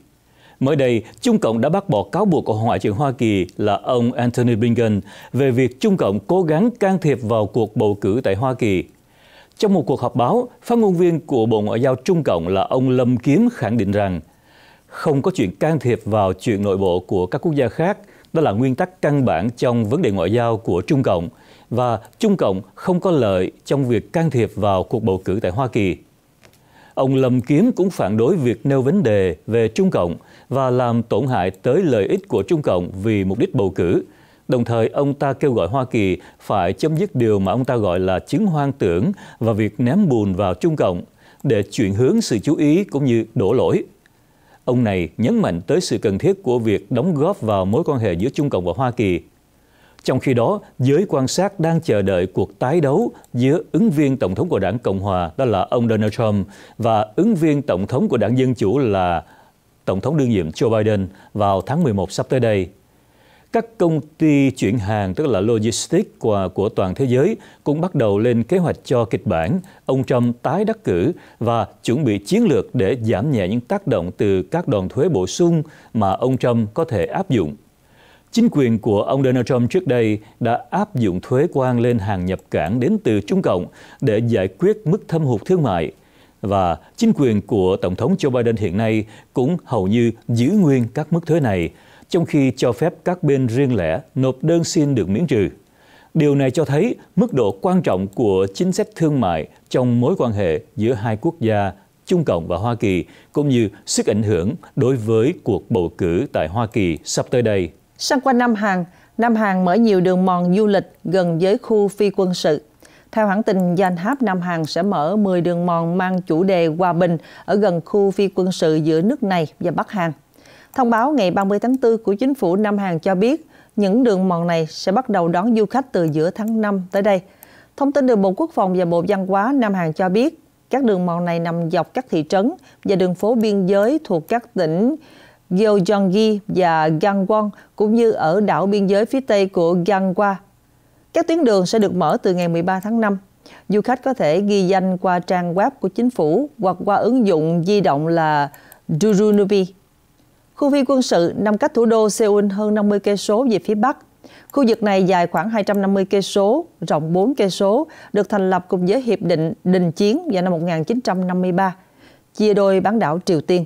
Mới đây, Trung Cộng đã bác bỏ cáo buộc của Ngoại trưởng Hoa Kỳ là ông Antony Blinken về việc Trung Cộng cố gắng can thiệp vào cuộc bầu cử tại Hoa Kỳ – trong một cuộc họp báo, phát ngôn viên của Bộ Ngoại giao Trung Cộng là ông Lâm Kiếm khẳng định rằng không có chuyện can thiệp vào chuyện nội bộ của các quốc gia khác. Đó là nguyên tắc căn bản trong vấn đề ngoại giao của Trung Cộng và Trung Cộng không có lợi trong việc can thiệp vào cuộc bầu cử tại Hoa Kỳ. Ông Lâm Kiếm cũng phản đối việc nêu vấn đề về Trung Cộng và làm tổn hại tới lợi ích của Trung Cộng vì mục đích bầu cử, Đồng thời, ông ta kêu gọi Hoa Kỳ phải chấm dứt điều mà ông ta gọi là chứng hoang tưởng và việc ném bùn vào Trung Cộng để chuyển hướng sự chú ý cũng như đổ lỗi. Ông này nhấn mạnh tới sự cần thiết của việc đóng góp vào mối quan hệ giữa Trung Cộng và Hoa Kỳ. Trong khi đó, giới quan sát đang chờ đợi cuộc tái đấu giữa ứng viên tổng thống của đảng Cộng hòa đó là ông Donald Trump và ứng viên tổng thống của đảng Dân Chủ là tổng thống đương nhiệm Joe Biden vào tháng 11 sắp tới đây các công ty chuyển hàng tức là logistics của, của toàn thế giới cũng bắt đầu lên kế hoạch cho kịch bản ông Trump tái đắc cử và chuẩn bị chiến lược để giảm nhẹ những tác động từ các đòn thuế bổ sung mà ông Trump có thể áp dụng. Chính quyền của ông Donald Trump trước đây đã áp dụng thuế quan lên hàng nhập cảng đến từ Trung Cộng để giải quyết mức thâm hụt thương mại và chính quyền của Tổng thống Joe Biden hiện nay cũng hầu như giữ nguyên các mức thuế này trong khi cho phép các bên riêng lẻ nộp đơn xin được miễn trừ. Điều này cho thấy mức độ quan trọng của chính sách thương mại trong mối quan hệ giữa hai quốc gia Trung Cộng và Hoa Kỳ, cũng như sức ảnh hưởng đối với cuộc bầu cử tại Hoa Kỳ sắp tới đây. Sang qua Nam Hàn, Nam Hàn mở nhiều đường mòn du lịch gần giới khu phi quân sự. Theo hãng tin Yonhap, Nam Hàn sẽ mở 10 đường mòn mang chủ đề hòa bình ở gần khu phi quân sự giữa nước này và Bắc Hàn. Thông báo ngày 30 tháng 4 của chính phủ Nam Hàn cho biết những đường mòn này sẽ bắt đầu đón du khách từ giữa tháng 5 tới đây. Thông tin từ Bộ Quốc phòng và Bộ Văn hóa Nam Hàn cho biết các đường mòn này nằm dọc các thị trấn và đường phố biên giới thuộc các tỉnh Gyeonggi và Gangwon cũng như ở đảo biên giới phía tây của Gangwa. Các tuyến đường sẽ được mở từ ngày 13 tháng 5. Du khách có thể ghi danh qua trang web của chính phủ hoặc qua ứng dụng di động là Durunubi. Khu phi quân sự nằm cách thủ đô Seoul hơn 50 cây số về phía bắc. Khu vực này dài khoảng 250 cây số, rộng 4 cây số, được thành lập cùng với hiệp định đình chiến vào năm 1953, chia đôi bán đảo Triều Tiên.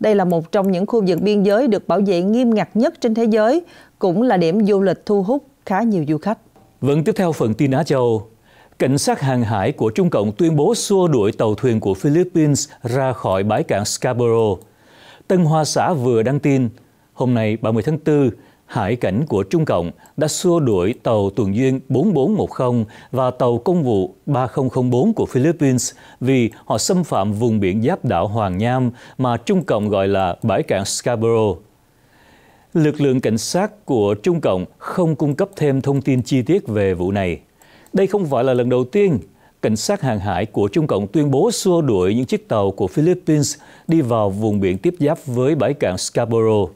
Đây là một trong những khu vực biên giới được bảo vệ nghiêm ngặt nhất trên thế giới, cũng là điểm du lịch thu hút khá nhiều du khách. Vẫn vâng, tiếp theo phần tin Á Châu, Cảnh sát hàng hải của Trung Cộng tuyên bố xua đuổi tàu thuyền của Philippines ra khỏi bãi cảng Scarborough. Tân Hoa Xã vừa đăng tin, hôm nay 30 tháng 4, hải cảnh của Trung Cộng đã xua đuổi tàu tuần duyên 4410 và tàu công vụ 3004 của Philippines vì họ xâm phạm vùng biển giáp đảo Hoàng Nham mà Trung Cộng gọi là bãi cảng Scarborough. Lực lượng cảnh sát của Trung Cộng không cung cấp thêm thông tin chi tiết về vụ này. Đây không phải là lần đầu tiên cảnh sát hàng hải của Trung Cộng tuyên bố xua đuổi những chiếc tàu của Philippines đi vào vùng biển tiếp giáp với bãi cảng Scarborough.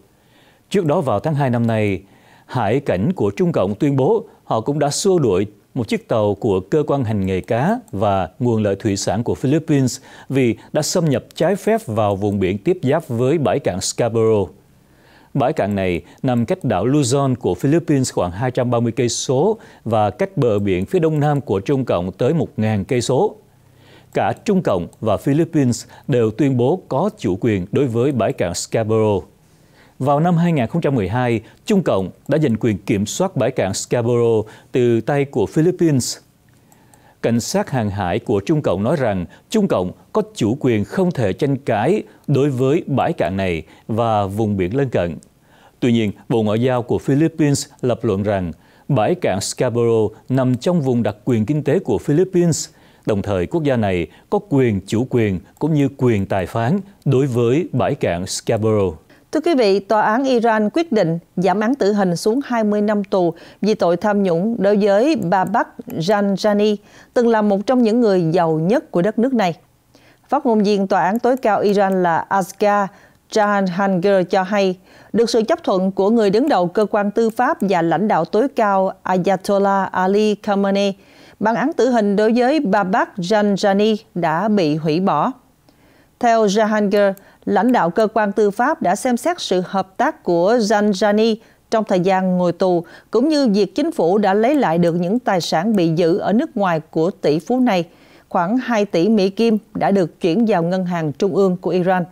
Trước đó vào tháng 2 năm nay, hải cảnh của Trung Cộng tuyên bố họ cũng đã xua đuổi một chiếc tàu của cơ quan hành nghề cá và nguồn lợi thủy sản của Philippines vì đã xâm nhập trái phép vào vùng biển tiếp giáp với bãi cảng Scarborough. Bãi cạn này nằm cách đảo Luzon của Philippines khoảng 230 cây số và cách bờ biển phía đông nam của Trung Cộng tới 1.000 cây số. Cả Trung Cộng và Philippines đều tuyên bố có chủ quyền đối với bãi cạn Scarborough. Vào năm 2012, Trung Cộng đã giành quyền kiểm soát bãi cạn Scarborough từ tay của Philippines – cảnh sát hàng hải của Trung Cộng nói rằng Trung Cộng có chủ quyền không thể tranh cãi đối với bãi cạn này và vùng biển lân cận. Tuy nhiên, Bộ Ngoại giao của Philippines lập luận rằng bãi cạn Scarborough nằm trong vùng đặc quyền kinh tế của Philippines, đồng thời quốc gia này có quyền chủ quyền cũng như quyền tài phán đối với bãi cạn Scarborough. Thưa quý vị, Tòa án Iran quyết định giảm án tử hình xuống 20 năm tù vì tội tham nhũng đối với bà Park Janjani, từng là một trong những người giàu nhất của đất nước này. Phát ngôn viên Tòa án tối cao Iran là Asghar Jahangir cho hay, được sự chấp thuận của người đứng đầu cơ quan tư pháp và lãnh đạo tối cao Ayatollah Ali Khamenei, bản án tử hình đối với bà Park Janjani đã bị hủy bỏ. Theo Jahangir, lãnh đạo cơ quan tư pháp đã xem xét sự hợp tác của Zanjani trong thời gian ngồi tù, cũng như việc chính phủ đã lấy lại được những tài sản bị giữ ở nước ngoài của tỷ phú này. Khoảng 2 tỷ Mỹ Kim đã được chuyển vào Ngân hàng Trung ương của Iran.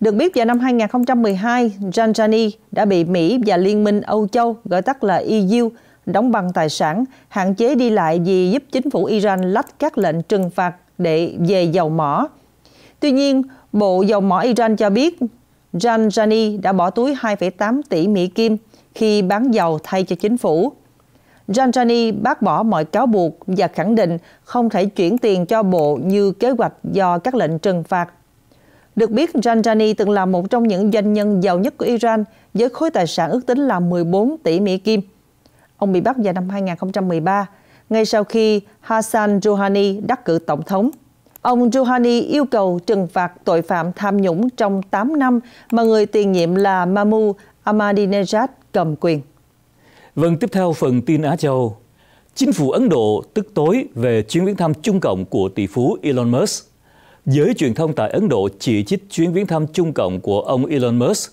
Được biết vào năm 2012, Zanjani đã bị Mỹ và Liên minh Âu Châu, gọi tắt là EU, đóng băng tài sản, hạn chế đi lại vì giúp chính phủ Iran lách các lệnh trừng phạt để về dầu mỏ. Tuy nhiên, Bộ dầu mỏ Iran cho biết Ranjani đã bỏ túi 2,8 tỷ Mỹ Kim khi bán dầu thay cho chính phủ. Ranjani bác bỏ mọi cáo buộc và khẳng định không thể chuyển tiền cho bộ như kế hoạch do các lệnh trừng phạt. Được biết, Ranjani từng là một trong những doanh nhân giàu nhất của Iran với khối tài sản ước tính là 14 tỷ Mỹ Kim. Ông bị bắt vào năm 2013, ngay sau khi Hassan Rouhani đắc cử tổng thống. Ông Rouhani yêu cầu trừng phạt tội phạm tham nhũng trong 8 năm mà người tiền nhiệm là Mahmoud Ahmadinejad cầm quyền. Vâng, tiếp theo phần tin Á Châu. Chính phủ Ấn Độ tức tối về chuyến viếng thăm Trung Cộng của tỷ phú Elon Musk. Giới truyền thông tại Ấn Độ chỉ trích chuyến viếng thăm Trung Cộng của ông Elon Musk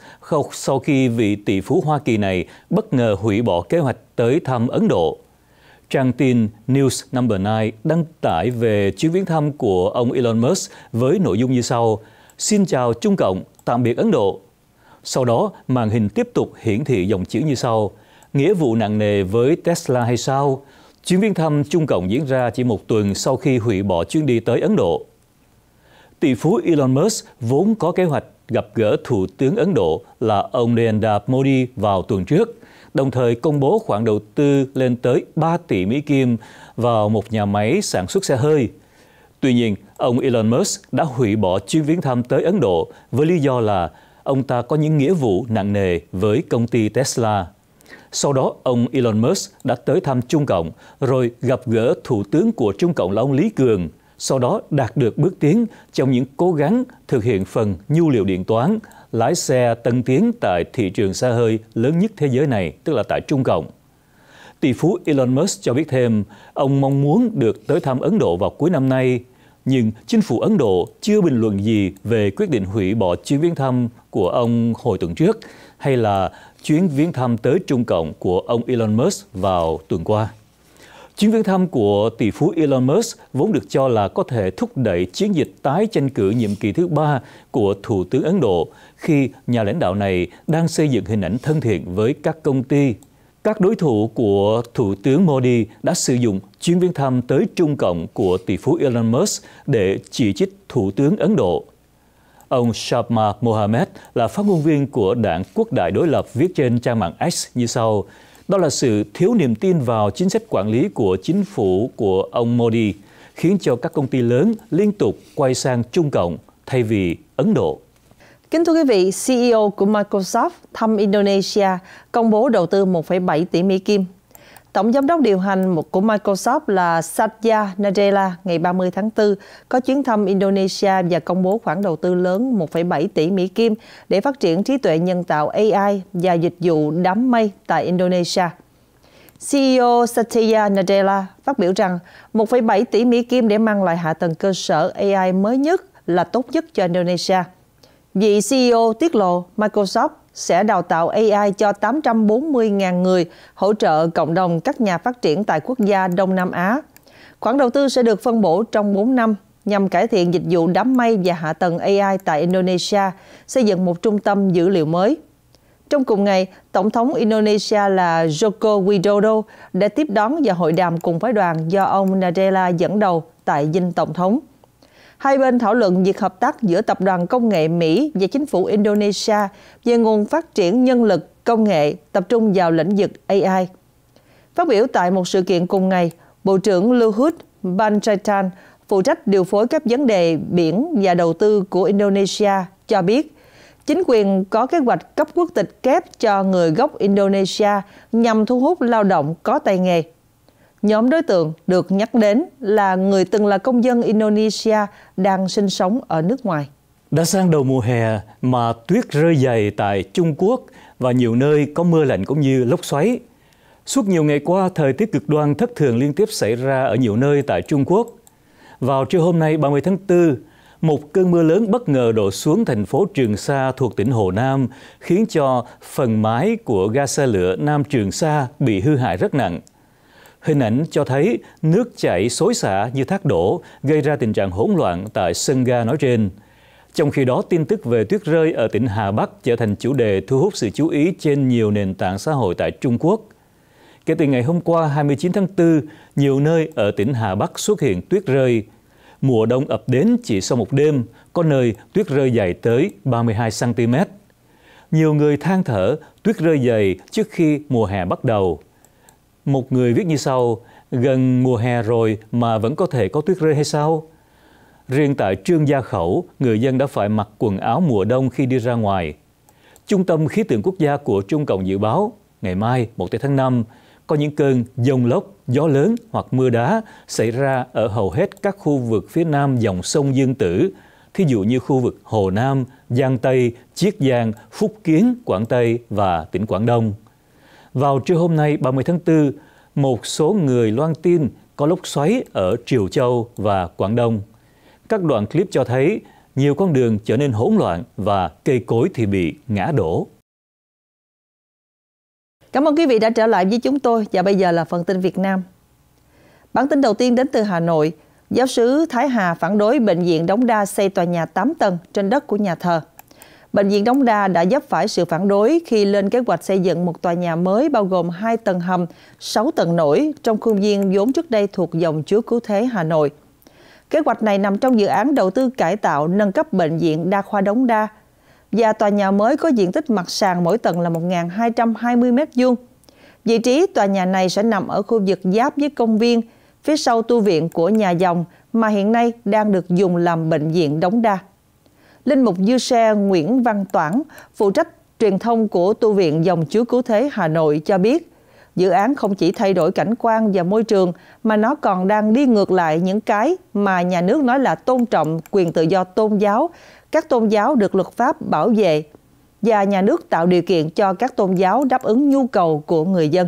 sau khi vị tỷ phú Hoa Kỳ này bất ngờ hủy bỏ kế hoạch tới thăm Ấn Độ. Trang tin News Number 9 đăng tải về chuyến viếng thăm của ông Elon Musk với nội dung như sau. Xin chào Trung Cộng, tạm biệt Ấn Độ. Sau đó, màn hình tiếp tục hiển thị dòng chữ như sau. Nghĩa vụ nặng nề với Tesla hay sao? Chuyến viếng thăm Trung Cộng diễn ra chỉ một tuần sau khi hủy bỏ chuyến đi tới Ấn Độ. Tỷ phú Elon Musk vốn có kế hoạch gặp gỡ Thủ tướng Ấn Độ là ông Narendra Modi vào tuần trước – đồng thời công bố khoản đầu tư lên tới 3 tỷ Mỹ Kim vào một nhà máy sản xuất xe hơi. Tuy nhiên, ông Elon Musk đã hủy bỏ chuyến viếng thăm tới Ấn Độ với lý do là ông ta có những nghĩa vụ nặng nề với công ty Tesla. Sau đó, ông Elon Musk đã tới thăm Trung Cộng, rồi gặp gỡ Thủ tướng của Trung Cộng là ông Lý Cường, sau đó đạt được bước tiến trong những cố gắng thực hiện phần nhu liệu điện toán lái xe tân tiến tại thị trường xe hơi lớn nhất thế giới này, tức là tại Trung Cộng. Tỷ phú Elon Musk cho biết thêm, ông mong muốn được tới thăm Ấn Độ vào cuối năm nay, nhưng chính phủ Ấn Độ chưa bình luận gì về quyết định hủy bỏ chuyến viếng thăm của ông hồi tuần trước hay là chuyến viếng thăm tới Trung Cộng của ông Elon Musk vào tuần qua. Chuyến viếng thăm của tỷ phú Elon Musk vốn được cho là có thể thúc đẩy chiến dịch tái tranh cử nhiệm kỳ thứ ba của Thủ tướng Ấn Độ khi nhà lãnh đạo này đang xây dựng hình ảnh thân thiện với các công ty. Các đối thủ của Thủ tướng Modi đã sử dụng chuyến viếng thăm tới Trung Cộng của tỷ phú Elon Musk để chỉ trích Thủ tướng Ấn Độ. Ông Sharma Mohamed là phát ngôn viên của đảng quốc đại đối lập viết trên trang mạng X như sau – đó là sự thiếu niềm tin vào chính sách quản lý của chính phủ của ông Modi, khiến cho các công ty lớn liên tục quay sang Trung Cộng thay vì Ấn Độ. Kính thưa quý vị, CEO của Microsoft thăm Indonesia công bố đầu tư 1,7 tỷ Mỹ Kim Tổng giám đốc điều hành của Microsoft là Satya Nadella ngày 30 tháng 4 có chuyến thăm Indonesia và công bố khoản đầu tư lớn 1,7 tỷ Mỹ Kim để phát triển trí tuệ nhân tạo AI và dịch vụ đám mây tại Indonesia. CEO Satya Nadella phát biểu rằng 1,7 tỷ Mỹ Kim để mang lại hạ tầng cơ sở AI mới nhất là tốt nhất cho Indonesia. Vị CEO tiết lộ Microsoft sẽ đào tạo AI cho 840.000 người, hỗ trợ cộng đồng các nhà phát triển tại quốc gia Đông Nam Á. Khoản đầu tư sẽ được phân bổ trong 4 năm nhằm cải thiện dịch vụ đám mây và hạ tầng AI tại Indonesia, xây dựng một trung tâm dữ liệu mới. Trong cùng ngày, Tổng thống Indonesia là Joko Widodo đã tiếp đón và hội đàm cùng phái đoàn do ông Nadella dẫn đầu tại dinh Tổng thống. Hai bên thảo luận việc hợp tác giữa Tập đoàn Công nghệ Mỹ và chính phủ Indonesia về nguồn phát triển nhân lực, công nghệ tập trung vào lĩnh vực AI. Phát biểu tại một sự kiện cùng ngày, Bộ trưởng Luhut Banjaitan, phụ trách điều phối các vấn đề biển và đầu tư của Indonesia, cho biết chính quyền có kế hoạch cấp quốc tịch kép cho người gốc Indonesia nhằm thu hút lao động có tay nghề. Nhóm đối tượng được nhắc đến là người từng là công dân Indonesia đang sinh sống ở nước ngoài. Đã sang đầu mùa hè mà tuyết rơi dày tại Trung Quốc và nhiều nơi có mưa lạnh cũng như lốc xoáy. Suốt nhiều ngày qua, thời tiết cực đoan thất thường liên tiếp xảy ra ở nhiều nơi tại Trung Quốc. Vào trưa hôm nay 30 tháng 4, một cơn mưa lớn bất ngờ đổ xuống thành phố Trường Sa thuộc tỉnh Hồ Nam, khiến cho phần mái của ga xe lửa Nam Trường Sa bị hư hại rất nặng. Hình ảnh cho thấy nước chảy xối xả như thác đổ, gây ra tình trạng hỗn loạn tại sân ga nói trên. Trong khi đó, tin tức về tuyết rơi ở tỉnh Hà Bắc trở thành chủ đề thu hút sự chú ý trên nhiều nền tảng xã hội tại Trung Quốc. Kể từ ngày hôm qua 29 tháng 4, nhiều nơi ở tỉnh Hà Bắc xuất hiện tuyết rơi. Mùa đông ập đến chỉ sau một đêm, có nơi tuyết rơi dày tới 32 cm. Nhiều người than thở tuyết rơi dày trước khi mùa hè bắt đầu. Một người viết như sau, gần mùa hè rồi mà vẫn có thể có tuyết rơi hay sao? Riêng tại Trương Gia Khẩu, người dân đã phải mặc quần áo mùa đông khi đi ra ngoài. Trung tâm khí tượng quốc gia của Trung Cộng dự báo, ngày mai 1 tháng 5, có những cơn dông lốc, gió lớn hoặc mưa đá xảy ra ở hầu hết các khu vực phía nam dòng sông Dương Tử, thí dụ như khu vực Hồ Nam, Giang Tây, Chiết Giang, Phúc Kiến, Quảng Tây và tỉnh Quảng Đông. Vào trưa hôm nay 30 tháng 4, một số người loan tin có lốc xoáy ở Triều Châu và Quảng Đông. Các đoạn clip cho thấy nhiều con đường trở nên hỗn loạn và cây cối thì bị ngã đổ. Cảm ơn quý vị đã trở lại với chúng tôi và bây giờ là phần tin Việt Nam. Bản tin đầu tiên đến từ Hà Nội, giáo sứ Thái Hà phản đối bệnh viện đóng đa xây tòa nhà 8 tầng trên đất của nhà thờ. Bệnh viện Đống Đa đã dấp phải sự phản đối khi lên kế hoạch xây dựng một tòa nhà mới bao gồm 2 tầng hầm, 6 tầng nổi trong khuôn viên vốn trước đây thuộc dòng chứa cứu thế Hà Nội. Kế hoạch này nằm trong dự án đầu tư cải tạo nâng cấp bệnh viện đa khoa Đống Đa và tòa nhà mới có diện tích mặt sàn mỗi tầng là 1.220 m2. Vị trí tòa nhà này sẽ nằm ở khu vực giáp với công viên, phía sau tu viện của nhà dòng mà hiện nay đang được dùng làm bệnh viện Đống Đa. Linh mục Dư Xe Nguyễn Văn Toản, phụ trách truyền thông của tu viện dòng Chúa Cứu Thế Hà Nội cho biết, dự án không chỉ thay đổi cảnh quan và môi trường mà nó còn đang đi ngược lại những cái mà nhà nước nói là tôn trọng quyền tự do tôn giáo, các tôn giáo được luật pháp bảo vệ và nhà nước tạo điều kiện cho các tôn giáo đáp ứng nhu cầu của người dân.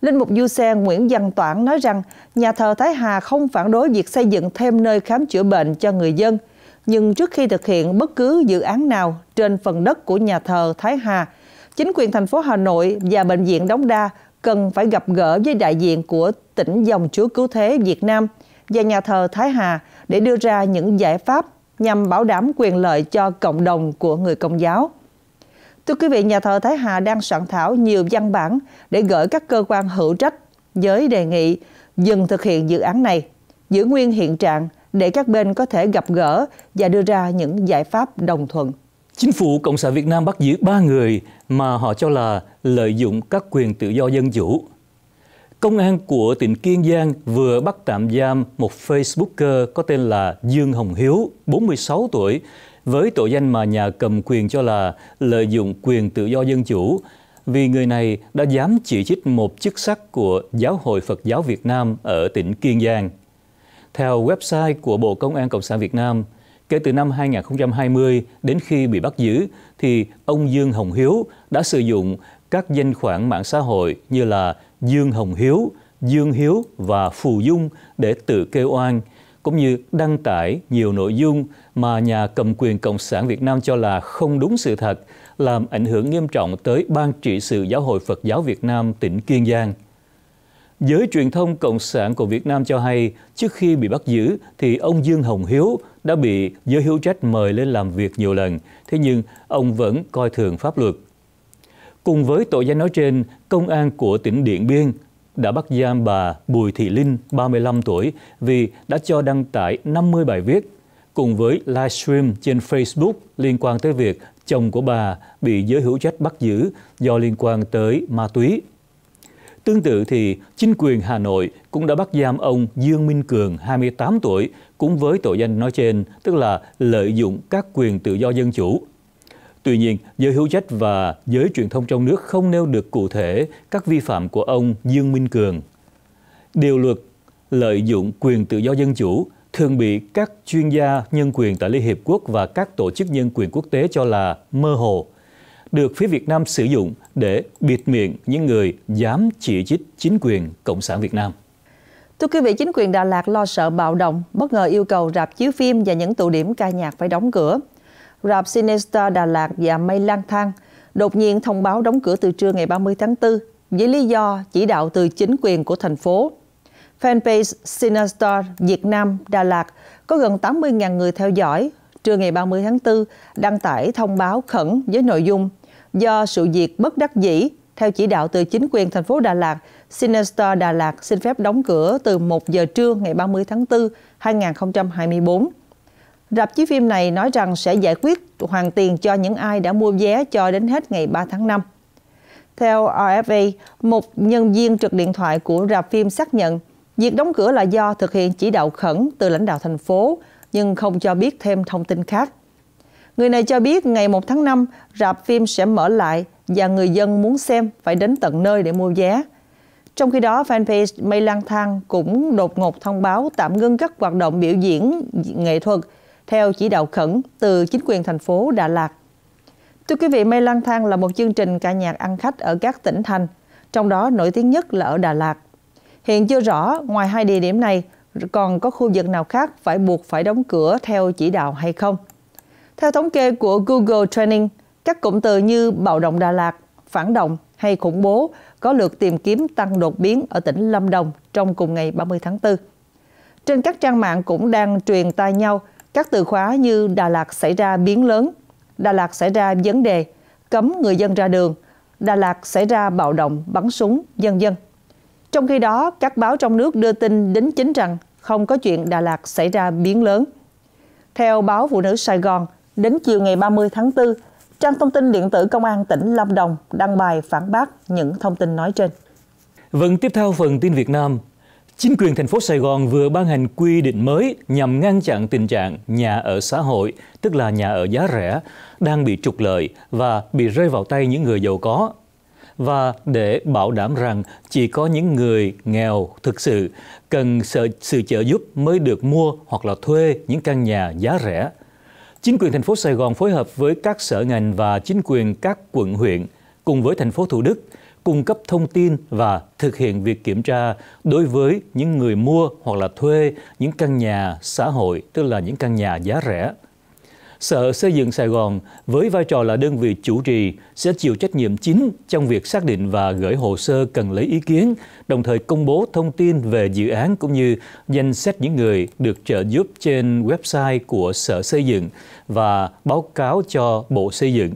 Linh mục Du Xe Nguyễn Văn Toản nói rằng nhà thờ Thái Hà không phản đối việc xây dựng thêm nơi khám chữa bệnh cho người dân – nhưng trước khi thực hiện bất cứ dự án nào trên phần đất của nhà thờ Thái Hà, chính quyền thành phố Hà Nội và Bệnh viện Đống Đa cần phải gặp gỡ với đại diện của tỉnh dòng Chúa Cứu Thế Việt Nam và nhà thờ Thái Hà để đưa ra những giải pháp nhằm bảo đảm quyền lợi cho cộng đồng của người Công giáo. Thưa quý vị, nhà thờ Thái Hà đang soạn thảo nhiều văn bản để gửi các cơ quan hữu trách với đề nghị dừng thực hiện dự án này, giữ nguyên hiện trạng để các bên có thể gặp gỡ và đưa ra những giải pháp đồng thuận. Chính phủ Cộng sản Việt Nam bắt giữ ba người mà họ cho là lợi dụng các quyền tự do dân chủ. Công an của tỉnh Kiên Giang vừa bắt tạm giam một Facebooker có tên là Dương Hồng Hiếu, 46 tuổi, với tội danh mà nhà cầm quyền cho là lợi dụng quyền tự do dân chủ vì người này đã dám chỉ trích một chức sắc của Giáo hội Phật giáo Việt Nam ở tỉnh Kiên Giang. Theo website của Bộ Công an Cộng sản Việt Nam, kể từ năm 2020 đến khi bị bắt giữ, thì ông Dương Hồng Hiếu đã sử dụng các danh khoản mạng xã hội như là Dương Hồng Hiếu, Dương Hiếu và Phù Dung để tự kêu oan, cũng như đăng tải nhiều nội dung mà nhà cầm quyền Cộng sản Việt Nam cho là không đúng sự thật, làm ảnh hưởng nghiêm trọng tới Ban trị sự Giáo hội Phật giáo Việt Nam tỉnh Kiên Giang. Giới truyền thông Cộng sản của Việt Nam cho hay, trước khi bị bắt giữ thì ông Dương Hồng Hiếu đã bị giới hữu trách mời lên làm việc nhiều lần, thế nhưng ông vẫn coi thường pháp luật. Cùng với tội danh nói trên, công an của tỉnh Điện Biên đã bắt giam bà Bùi Thị Linh, 35 tuổi, vì đã cho đăng tải 50 bài viết cùng với livestream trên Facebook liên quan tới việc chồng của bà bị giới hữu trách bắt giữ do liên quan tới ma túy. Tương tự thì chính quyền Hà Nội cũng đã bắt giam ông Dương Minh Cường 28 tuổi cũng với tội danh nói trên, tức là lợi dụng các quyền tự do dân chủ. Tuy nhiên, giới hữu trách và giới truyền thông trong nước không nêu được cụ thể các vi phạm của ông Dương Minh Cường. Điều luật lợi dụng quyền tự do dân chủ thường bị các chuyên gia nhân quyền tại Liên Hiệp Quốc và các tổ chức nhân quyền quốc tế cho là mơ hồ, được phía Việt Nam sử dụng để bịt miệng những người dám chỉ trích chính quyền Cộng sản Việt Nam. Thưa quý vị, chính quyền Đà Lạt lo sợ bạo động, bất ngờ yêu cầu rạp chiếu phim và những tụ điểm ca nhạc phải đóng cửa. Rạp Cinestar Đà Lạt và Mây Lang Thang đột nhiên thông báo đóng cửa từ trưa ngày 30 tháng 4 với lý do chỉ đạo từ chính quyền của thành phố. Fanpage Cinestar Việt Nam Đà Lạt có gần 80.000 người theo dõi, trưa ngày 30 tháng 4 đăng tải thông báo khẩn với nội dung do sự việc bất đắc dĩ theo chỉ đạo từ chính quyền thành phố Đà Lạt, Cinestar Đà Lạt xin phép đóng cửa từ 1 giờ trưa ngày 30 tháng 4, 2024. Rạp chiếu phim này nói rằng sẽ giải quyết hoàn tiền cho những ai đã mua vé cho đến hết ngày 3 tháng 5. Theo RFA, một nhân viên trực điện thoại của rạp phim xác nhận việc đóng cửa là do thực hiện chỉ đạo khẩn từ lãnh đạo thành phố, nhưng không cho biết thêm thông tin khác. Người này cho biết ngày 1 tháng 5, rạp phim sẽ mở lại và người dân muốn xem phải đến tận nơi để mua vé. Trong khi đó, fanpage Mây Lang Thang cũng đột ngột thông báo tạm ngưng các hoạt động biểu diễn nghệ thuật theo chỉ đạo khẩn từ chính quyền thành phố Đà Lạt. Thưa quý vị, Mây Lang Thang là một chương trình ca nhạc ăn khách ở các tỉnh thành, trong đó nổi tiếng nhất là ở Đà Lạt. Hiện chưa rõ ngoài hai địa điểm này còn có khu vực nào khác phải buộc phải đóng cửa theo chỉ đạo hay không. Theo thống kê của Google Training, các cụm từ như bạo động Đà Lạt, phản động hay khủng bố có lượt tìm kiếm tăng đột biến ở tỉnh Lâm Đồng trong cùng ngày 30 tháng 4. Trên các trang mạng cũng đang truyền tai nhau các từ khóa như Đà Lạt xảy ra biến lớn, Đà Lạt xảy ra vấn đề, cấm người dân ra đường, Đà Lạt xảy ra bạo động, bắn súng, dân dân. Trong khi đó, các báo trong nước đưa tin đính chính rằng không có chuyện Đà Lạt xảy ra biến lớn. Theo báo Phụ nữ Sài Gòn, Đến chiều ngày 30 tháng 4, trang thông tin điện tử Công an tỉnh Lâm Đồng đăng bài phản bác những thông tin nói trên. Vẫn vâng, tiếp theo phần tin Việt Nam, Chính quyền thành phố Sài Gòn vừa ban hành quy định mới nhằm ngăn chặn tình trạng nhà ở xã hội, tức là nhà ở giá rẻ, đang bị trục lợi và bị rơi vào tay những người giàu có. Và để bảo đảm rằng chỉ có những người nghèo thực sự cần sự, sự trợ giúp mới được mua hoặc là thuê những căn nhà giá rẻ – Chính quyền thành phố Sài Gòn phối hợp với các sở ngành và chính quyền các quận huyện cùng với thành phố Thủ Đức cung cấp thông tin và thực hiện việc kiểm tra đối với những người mua hoặc là thuê những căn nhà xã hội, tức là những căn nhà giá rẻ. Sở Xây dựng Sài Gòn với vai trò là đơn vị chủ trì sẽ chịu trách nhiệm chính trong việc xác định và gửi hồ sơ cần lấy ý kiến, đồng thời công bố thông tin về dự án cũng như danh sách những người được trợ giúp trên website của Sở Xây dựng và báo cáo cho Bộ Xây dựng.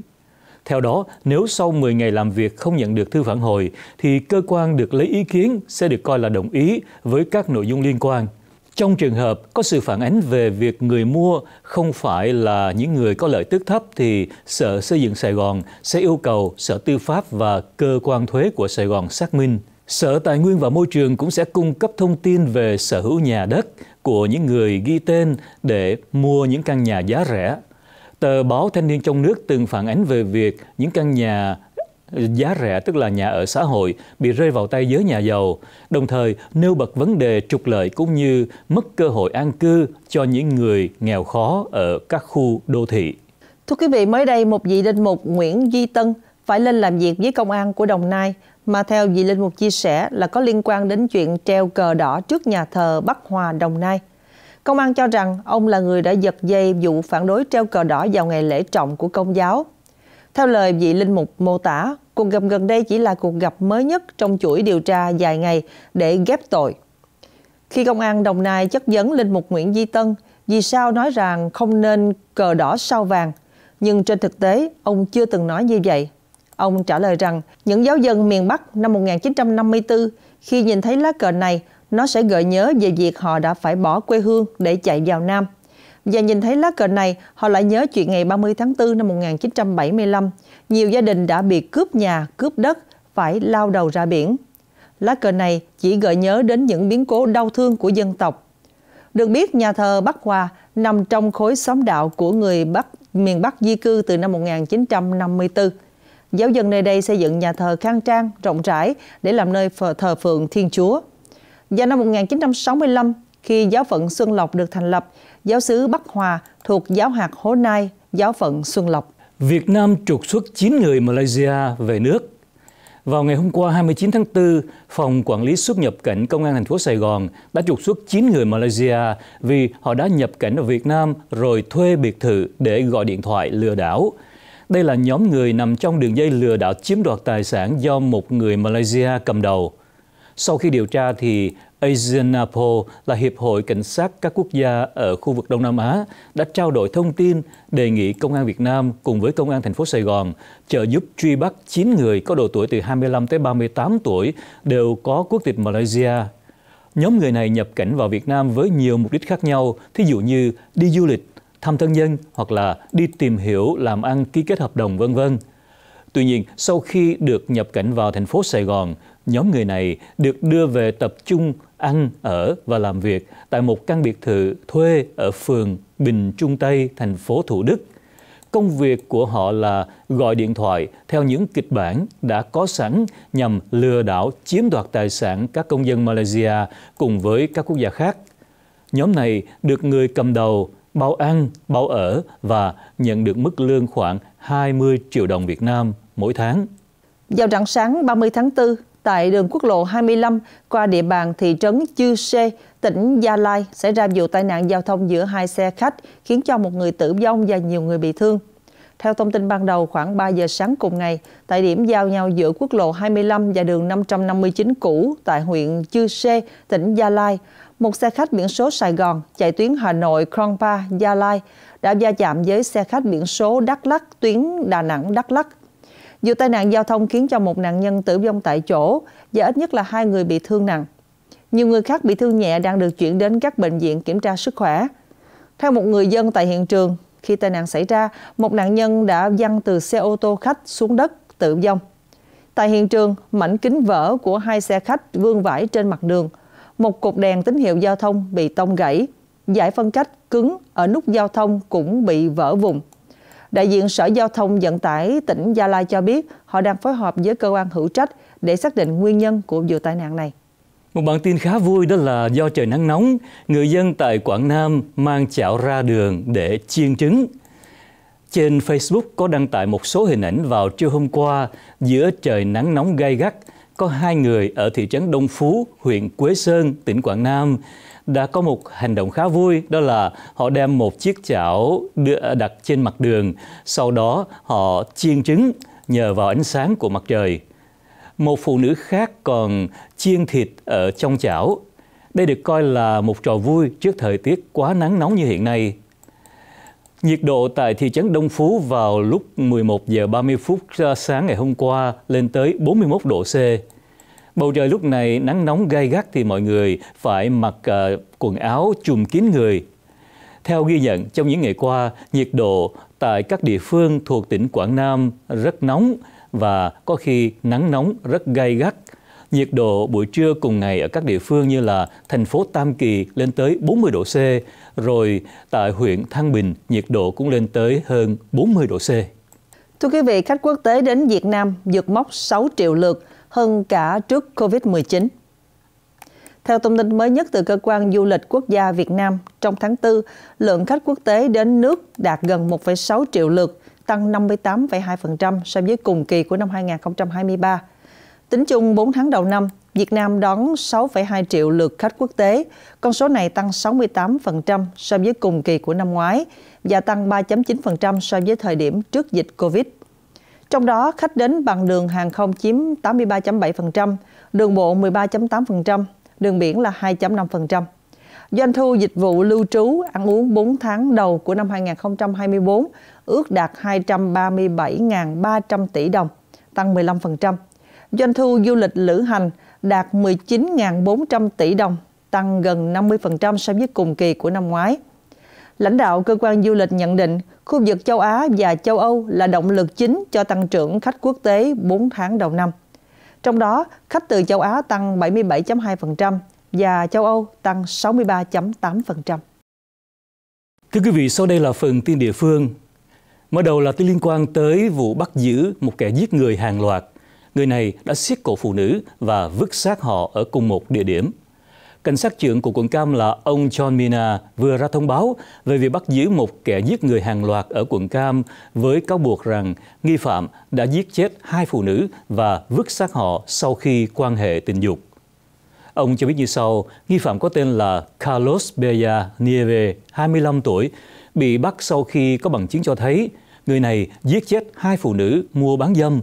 Theo đó, nếu sau 10 ngày làm việc không nhận được thư phản hồi, thì cơ quan được lấy ý kiến sẽ được coi là đồng ý với các nội dung liên quan. Trong trường hợp có sự phản ánh về việc người mua không phải là những người có lợi tức thấp thì Sở Xây dựng Sài Gòn sẽ yêu cầu Sở Tư pháp và Cơ quan Thuế của Sài Gòn xác minh. Sở Tài nguyên và Môi trường cũng sẽ cung cấp thông tin về sở hữu nhà đất của những người ghi tên để mua những căn nhà giá rẻ. Tờ báo Thanh niên trong nước từng phản ánh về việc những căn nhà giá rẻ tức là nhà ở xã hội bị rơi vào tay giới nhà giàu, đồng thời nêu bật vấn đề trục lợi cũng như mất cơ hội an cư cho những người nghèo khó ở các khu đô thị. Thưa quý vị, mới đây một vị linh mục Nguyễn Duy Tân phải lên làm việc với công an của Đồng Nai mà theo vị Linh Mục chia sẻ là có liên quan đến chuyện treo cờ đỏ trước nhà thờ Bắc Hòa, Đồng Nai. Công an cho rằng ông là người đã giật dây vụ phản đối treo cờ đỏ vào ngày lễ trọng của công giáo. Theo lời vị Linh Mục mô tả, cuộc gặp gần đây chỉ là cuộc gặp mới nhất trong chuỗi điều tra dài ngày để ghép tội. Khi công an Đồng Nai chất vấn Linh Mục Nguyễn Di Tân, vì sao nói rằng không nên cờ đỏ sao vàng, nhưng trên thực tế ông chưa từng nói như vậy. Ông trả lời rằng những giáo dân miền Bắc năm 1954 khi nhìn thấy lá cờ này, nó sẽ gợi nhớ về việc họ đã phải bỏ quê hương để chạy vào Nam. Và nhìn thấy lá cờ này, họ lại nhớ chuyện ngày 30 tháng 4 năm 1975. Nhiều gia đình đã bị cướp nhà, cướp đất, phải lao đầu ra biển. Lá cờ này chỉ gợi nhớ đến những biến cố đau thương của dân tộc. Được biết, nhà thờ Bắc Hòa nằm trong khối xóm đạo của người Bắc miền Bắc di cư từ năm 1954 giáo dân nơi đây xây dựng nhà thờ khang trang, rộng rãi để làm nơi thờ phượng Thiên Chúa. Vào năm 1965, khi giáo phận Xuân Lộc được thành lập, giáo sứ Bắc Hòa thuộc giáo hạt Hố Nai, giáo phận Xuân Lộc. Việt Nam trục xuất 9 người Malaysia về nước. Vào ngày hôm qua 29 tháng 4, Phòng Quản lý xuất nhập cảnh Công an thành phố Sài Gòn đã trục xuất 9 người Malaysia vì họ đã nhập cảnh ở Việt Nam rồi thuê biệt thự để gọi điện thoại lừa đảo – đây là nhóm người nằm trong đường dây lừa đảo chiếm đoạt tài sản do một người Malaysia cầm đầu. Sau khi điều tra thì Asian Apo là Hiệp hội Cảnh sát các quốc gia ở khu vực Đông Nam Á đã trao đổi thông tin đề nghị Công an Việt Nam cùng với Công an thành phố Sài Gòn trợ giúp truy bắt 9 người có độ tuổi từ 25 tới 38 tuổi đều có quốc tịch Malaysia. Nhóm người này nhập cảnh vào Việt Nam với nhiều mục đích khác nhau, thí dụ như đi du lịch, thăm thân nhân hoặc là đi tìm hiểu làm ăn ký kết hợp đồng vân vân. Tuy nhiên, sau khi được nhập cảnh vào thành phố Sài Gòn, nhóm người này được đưa về tập trung ăn, ở và làm việc tại một căn biệt thự thuê ở phường Bình Trung Tây, thành phố Thủ Đức. Công việc của họ là gọi điện thoại theo những kịch bản đã có sẵn nhằm lừa đảo chiếm đoạt tài sản các công dân Malaysia cùng với các quốc gia khác. Nhóm này được người cầm đầu bao ăn, bao ở và nhận được mức lương khoảng 20 triệu đồng Việt Nam mỗi tháng. Vào rạng sáng 30 tháng 4, tại đường quốc lộ 25 qua địa bàn thị trấn Chư Sê, tỉnh Gia Lai xảy ra vụ tai nạn giao thông giữa hai xe khách khiến cho một người tử vong và nhiều người bị thương. Theo thông tin ban đầu, khoảng 3 giờ sáng cùng ngày, tại điểm giao nhau giữa quốc lộ 25 và đường 559 cũ tại huyện Chư Sê, tỉnh Gia Lai, một xe khách biển số Sài Gòn chạy tuyến Hà Nội Krongpa Gia Lai đã va chạm với xe khách biển số Đắk Lắk tuyến Đà Nẵng Đắk Lắk. Vụ tai nạn giao thông khiến cho một nạn nhân tử vong tại chỗ và ít nhất là hai người bị thương nặng. Nhiều người khác bị thương nhẹ đang được chuyển đến các bệnh viện kiểm tra sức khỏe. Theo một người dân tại hiện trường, khi tai nạn xảy ra, một nạn nhân đã văng từ xe ô tô khách xuống đất tử vong. Tại hiện trường, mảnh kính vỡ của hai xe khách vương vãi trên mặt đường, một cột đèn tín hiệu giao thông bị tông gãy, giải phân cách cứng ở nút giao thông cũng bị vỡ vùng. Đại diện Sở Giao thông Vận tải tỉnh Gia Lai cho biết họ đang phối hợp với cơ quan hữu trách để xác định nguyên nhân của vụ tai nạn này. Một bản tin khá vui đó là do trời nắng nóng, người dân tại Quảng Nam mang chảo ra đường để chiên trứng. Trên Facebook có đăng tải một số hình ảnh vào trưa hôm qua giữa trời nắng nóng gay gắt, có hai người ở thị trấn Đông Phú, huyện Quế Sơn, tỉnh Quảng Nam đã có một hành động khá vui đó là họ đem một chiếc chảo đặt trên mặt đường, sau đó họ chiên trứng nhờ vào ánh sáng của mặt trời. Một phụ nữ khác còn chiên thịt ở trong chảo. Đây được coi là một trò vui trước thời tiết quá nắng nóng như hiện nay. Nhiệt độ tại thị trấn Đông Phú vào lúc 11 giờ 30 phút sáng ngày hôm qua lên tới 41 độ C. Bầu trời lúc này nắng nóng gai gắt thì mọi người phải mặc à, quần áo chùm kín người. Theo ghi nhận, trong những ngày qua, nhiệt độ tại các địa phương thuộc tỉnh Quảng Nam rất nóng và có khi nắng nóng rất gai gắt. Nhiệt độ buổi trưa cùng ngày ở các địa phương như là thành phố Tam Kỳ lên tới 40 độ C, rồi tại huyện Thăng Bình nhiệt độ cũng lên tới hơn 40 độ C. Thưa quý vị, khách quốc tế đến Việt Nam vượt mốc 6 triệu lượt, hơn cả trước Covid-19. Theo thông tin mới nhất từ Cơ quan Du lịch Quốc gia Việt Nam, trong tháng 4, lượng khách quốc tế đến nước đạt gần 1,6 triệu lượt, tăng 58,2% so với cùng kỳ của năm 2023. Tính chung 4 tháng đầu năm, Việt Nam đón 6,2 triệu lượt khách quốc tế, con số này tăng 68% so với cùng kỳ của năm ngoái và tăng 3.9% so với thời điểm trước dịch Covid. Trong đó, khách đến bằng đường hàng không chiếm 83.7%, đường bộ 13.8%, đường biển là 2.5%. Doanh thu dịch vụ lưu trú ăn uống 4 tháng đầu của năm 2024 ước đạt 237.300 tỷ đồng, tăng 15%. Doanh thu du lịch lữ hành đạt 19.400 tỷ đồng, tăng gần 50% so với cùng kỳ của năm ngoái. Lãnh đạo cơ quan du lịch nhận định khu vực châu Á và châu Âu là động lực chính cho tăng trưởng khách quốc tế 4 tháng đầu năm. Trong đó, khách từ châu Á tăng 77.2% và châu Âu tăng 63.8%. Thưa quý vị, sau đây là phần tin địa phương. Mở đầu là tin liên quan tới vụ bắt giữ một kẻ giết người hàng loạt người này đã siết cổ phụ nữ và vứt xác họ ở cùng một địa điểm. Cảnh sát trưởng của quận Cam là ông John Mina vừa ra thông báo về việc bắt giữ một kẻ giết người hàng loạt ở quận Cam với cáo buộc rằng nghi phạm đã giết chết hai phụ nữ và vứt xác họ sau khi quan hệ tình dục. Ông cho biết như sau, nghi phạm có tên là Carlos Bella Nieve, 25 tuổi, bị bắt sau khi có bằng chứng cho thấy người này giết chết hai phụ nữ mua bán dâm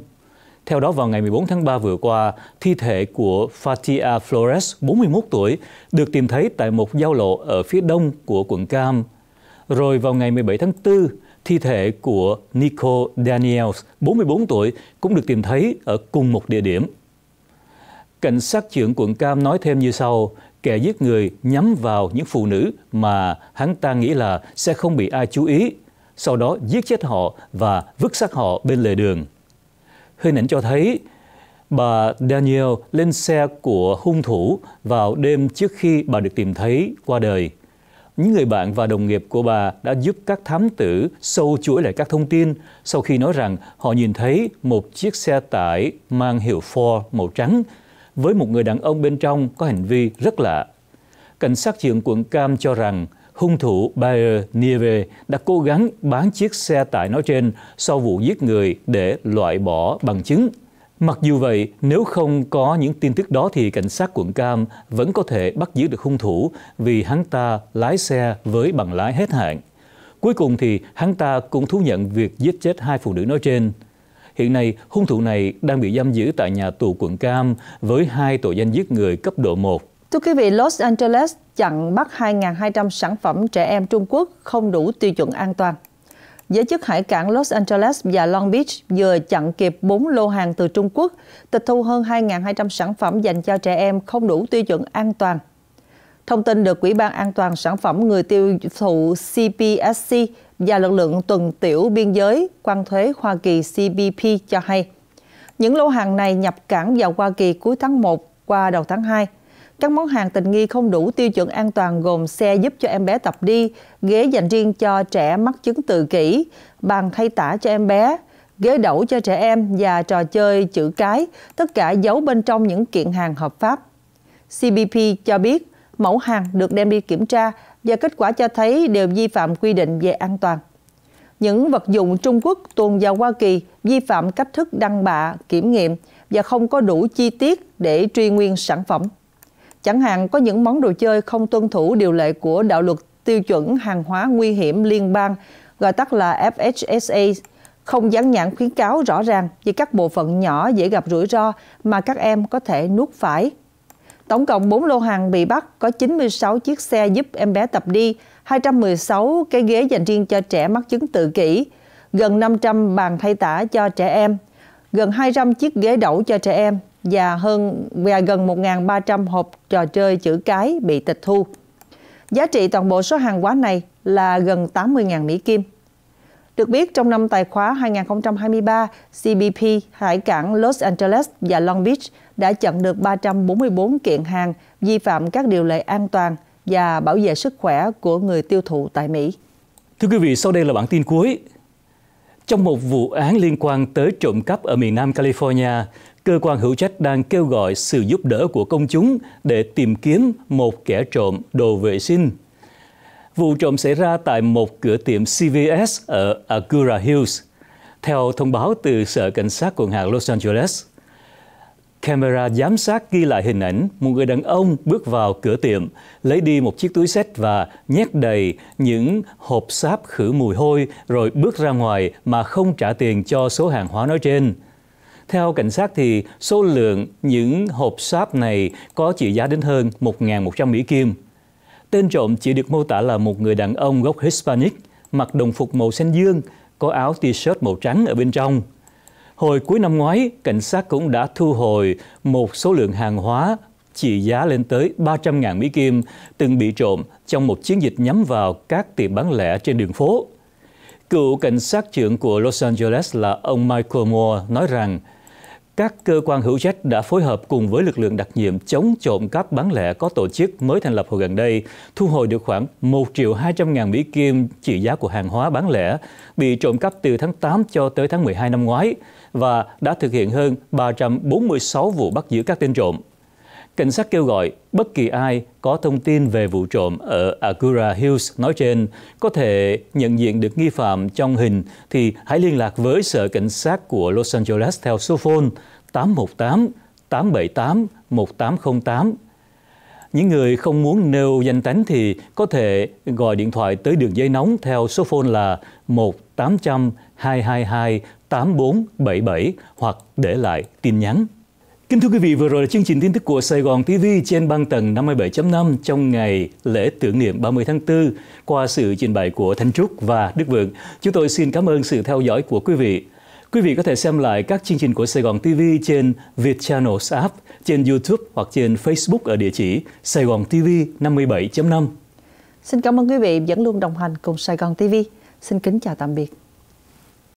theo đó, vào ngày 14 tháng 3 vừa qua, thi thể của Fatia Flores, 41 tuổi, được tìm thấy tại một giao lộ ở phía đông của quận Cam. Rồi vào ngày 17 tháng 4, thi thể của Nico Daniels, 44 tuổi, cũng được tìm thấy ở cùng một địa điểm. Cảnh sát trưởng quận Cam nói thêm như sau, kẻ giết người nhắm vào những phụ nữ mà hắn ta nghĩ là sẽ không bị ai chú ý, sau đó giết chết họ và vứt xác họ bên lề đường hình ảnh cho thấy bà Daniel lên xe của hung thủ vào đêm trước khi bà được tìm thấy qua đời. Những người bạn và đồng nghiệp của bà đã giúp các thám tử sâu chuỗi lại các thông tin sau khi nói rằng họ nhìn thấy một chiếc xe tải mang hiệu Ford màu trắng với một người đàn ông bên trong có hành vi rất lạ. Cảnh sát trưởng quận Cam cho rằng hung thủ Bayer Nieve đã cố gắng bán chiếc xe tải nói trên sau vụ giết người để loại bỏ bằng chứng. Mặc dù vậy, nếu không có những tin tức đó thì cảnh sát quận Cam vẫn có thể bắt giữ được hung thủ vì hắn ta lái xe với bằng lái hết hạn. Cuối cùng thì hắn ta cũng thú nhận việc giết chết hai phụ nữ nói trên. Hiện nay, hung thủ này đang bị giam giữ tại nhà tù quận Cam với hai tội danh giết người cấp độ 1 Thưa quý vị, Los Angeles chặn bắt 2.200 sản phẩm trẻ em Trung Quốc không đủ tiêu chuẩn an toàn. Giới chức hải cảng Los Angeles và Long Beach vừa chặn kịp 4 lô hàng từ Trung Quốc, tịch thu hơn 2.200 sản phẩm dành cho trẻ em không đủ tiêu chuẩn an toàn. Thông tin được Quỹ ban An toàn Sản phẩm Người tiêu thụ CPSC và lực lượng tuần tiểu biên giới quan thuế Hoa Kỳ CBP cho hay. Những lô hàng này nhập cảng vào Hoa Kỳ cuối tháng 1 qua đầu tháng 2 – các món hàng tình nghi không đủ tiêu chuẩn an toàn gồm xe giúp cho em bé tập đi, ghế dành riêng cho trẻ mắc chứng tự kỷ, bàn thay tả cho em bé, ghế đẩu cho trẻ em và trò chơi chữ cái, tất cả giấu bên trong những kiện hàng hợp pháp. CBP cho biết mẫu hàng được đem đi kiểm tra và kết quả cho thấy đều vi phạm quy định về an toàn. Những vật dụng Trung Quốc tuồn vào Hoa Kỳ vi phạm cách thức đăng bạ, kiểm nghiệm và không có đủ chi tiết để truy nguyên sản phẩm. Chẳng hạn có những món đồ chơi không tuân thủ điều lệ của đạo luật tiêu chuẩn hàng hóa nguy hiểm liên bang, gọi tắt là FHSA, không dán nhãn khuyến cáo rõ ràng về các bộ phận nhỏ dễ gặp rủi ro mà các em có thể nuốt phải. Tổng cộng 4 lô hàng bị bắt có 96 chiếc xe giúp em bé tập đi, 216 cái ghế dành riêng cho trẻ mắc chứng tự kỷ, gần 500 bàn thay tả cho trẻ em, gần 200 chiếc ghế đẩu cho trẻ em, và hơn và gần 1.300 hộp trò chơi chữ cái bị tịch thu. Giá trị toàn bộ số hàng hóa này là gần 80.000 Mỹ Kim. Được biết, trong năm tài khóa 2023, CBP, Hải cảng Los Angeles và Long Beach đã chặn được 344 kiện hàng vi phạm các điều lệ an toàn và bảo vệ sức khỏe của người tiêu thụ tại Mỹ. Thưa quý vị, sau đây là bản tin cuối. Trong một vụ án liên quan tới trộm cắp ở miền Nam California, cơ quan hữu trách đang kêu gọi sự giúp đỡ của công chúng để tìm kiếm một kẻ trộm đồ vệ sinh. Vụ trộm xảy ra tại một cửa tiệm CVS ở Agoura Hills, theo thông báo từ Sở Cảnh sát quận hạt Los Angeles. Camera giám sát ghi lại hình ảnh một người đàn ông bước vào cửa tiệm, lấy đi một chiếc túi xách và nhét đầy những hộp sáp khử mùi hôi rồi bước ra ngoài mà không trả tiền cho số hàng hóa nói trên. Theo cảnh sát thì số lượng những hộp sáp này có trị giá đến hơn 1.100 Mỹ Kim. Tên trộm chỉ được mô tả là một người đàn ông gốc Hispanic, mặc đồng phục màu xanh dương, có áo t-shirt màu trắng ở bên trong. Hồi cuối năm ngoái, cảnh sát cũng đã thu hồi một số lượng hàng hóa trị giá lên tới 300.000 Mỹ Kim từng bị trộm trong một chiến dịch nhắm vào các tiệm bán lẻ trên đường phố. Cựu cảnh sát trưởng của Los Angeles là ông Michael Moore nói rằng các cơ quan hữu trách đã phối hợp cùng với lực lượng đặc nhiệm chống trộm cắp bán lẻ có tổ chức mới thành lập hồi gần đây, thu hồi được khoảng 1 triệu 200 ngàn Mỹ Kim trị giá của hàng hóa bán lẻ bị trộm cắp từ tháng 8 cho tới tháng 12 năm ngoái và đã thực hiện hơn 346 vụ bắt giữ các tên trộm. Cảnh sát kêu gọi bất kỳ ai có thông tin về vụ trộm ở Acura Hills nói trên có thể nhận diện được nghi phạm trong hình thì hãy liên lạc với Sở Cảnh sát của Los Angeles theo số phone 818 878 1808. Những người không muốn nêu danh tánh thì có thể gọi điện thoại tới đường dây nóng theo số phone là 1 800 222 8477 hoặc để lại tin nhắn. Kính thưa quý vị, vừa rồi là chương trình tin tức của Sài Gòn TV trên băng tầng 57.5 trong ngày lễ tưởng niệm 30 tháng 4 qua sự trình bày của Thanh Trúc và Đức Vượng. Chúng tôi xin cảm ơn sự theo dõi của quý vị. Quý vị có thể xem lại các chương trình của Sài Gòn TV trên Việt Channels app, trên YouTube hoặc trên Facebook ở địa chỉ Sài Gòn TV 57.5. Xin cảm ơn quý vị vẫn luôn đồng hành cùng Sài Gòn TV. Xin kính chào tạm biệt.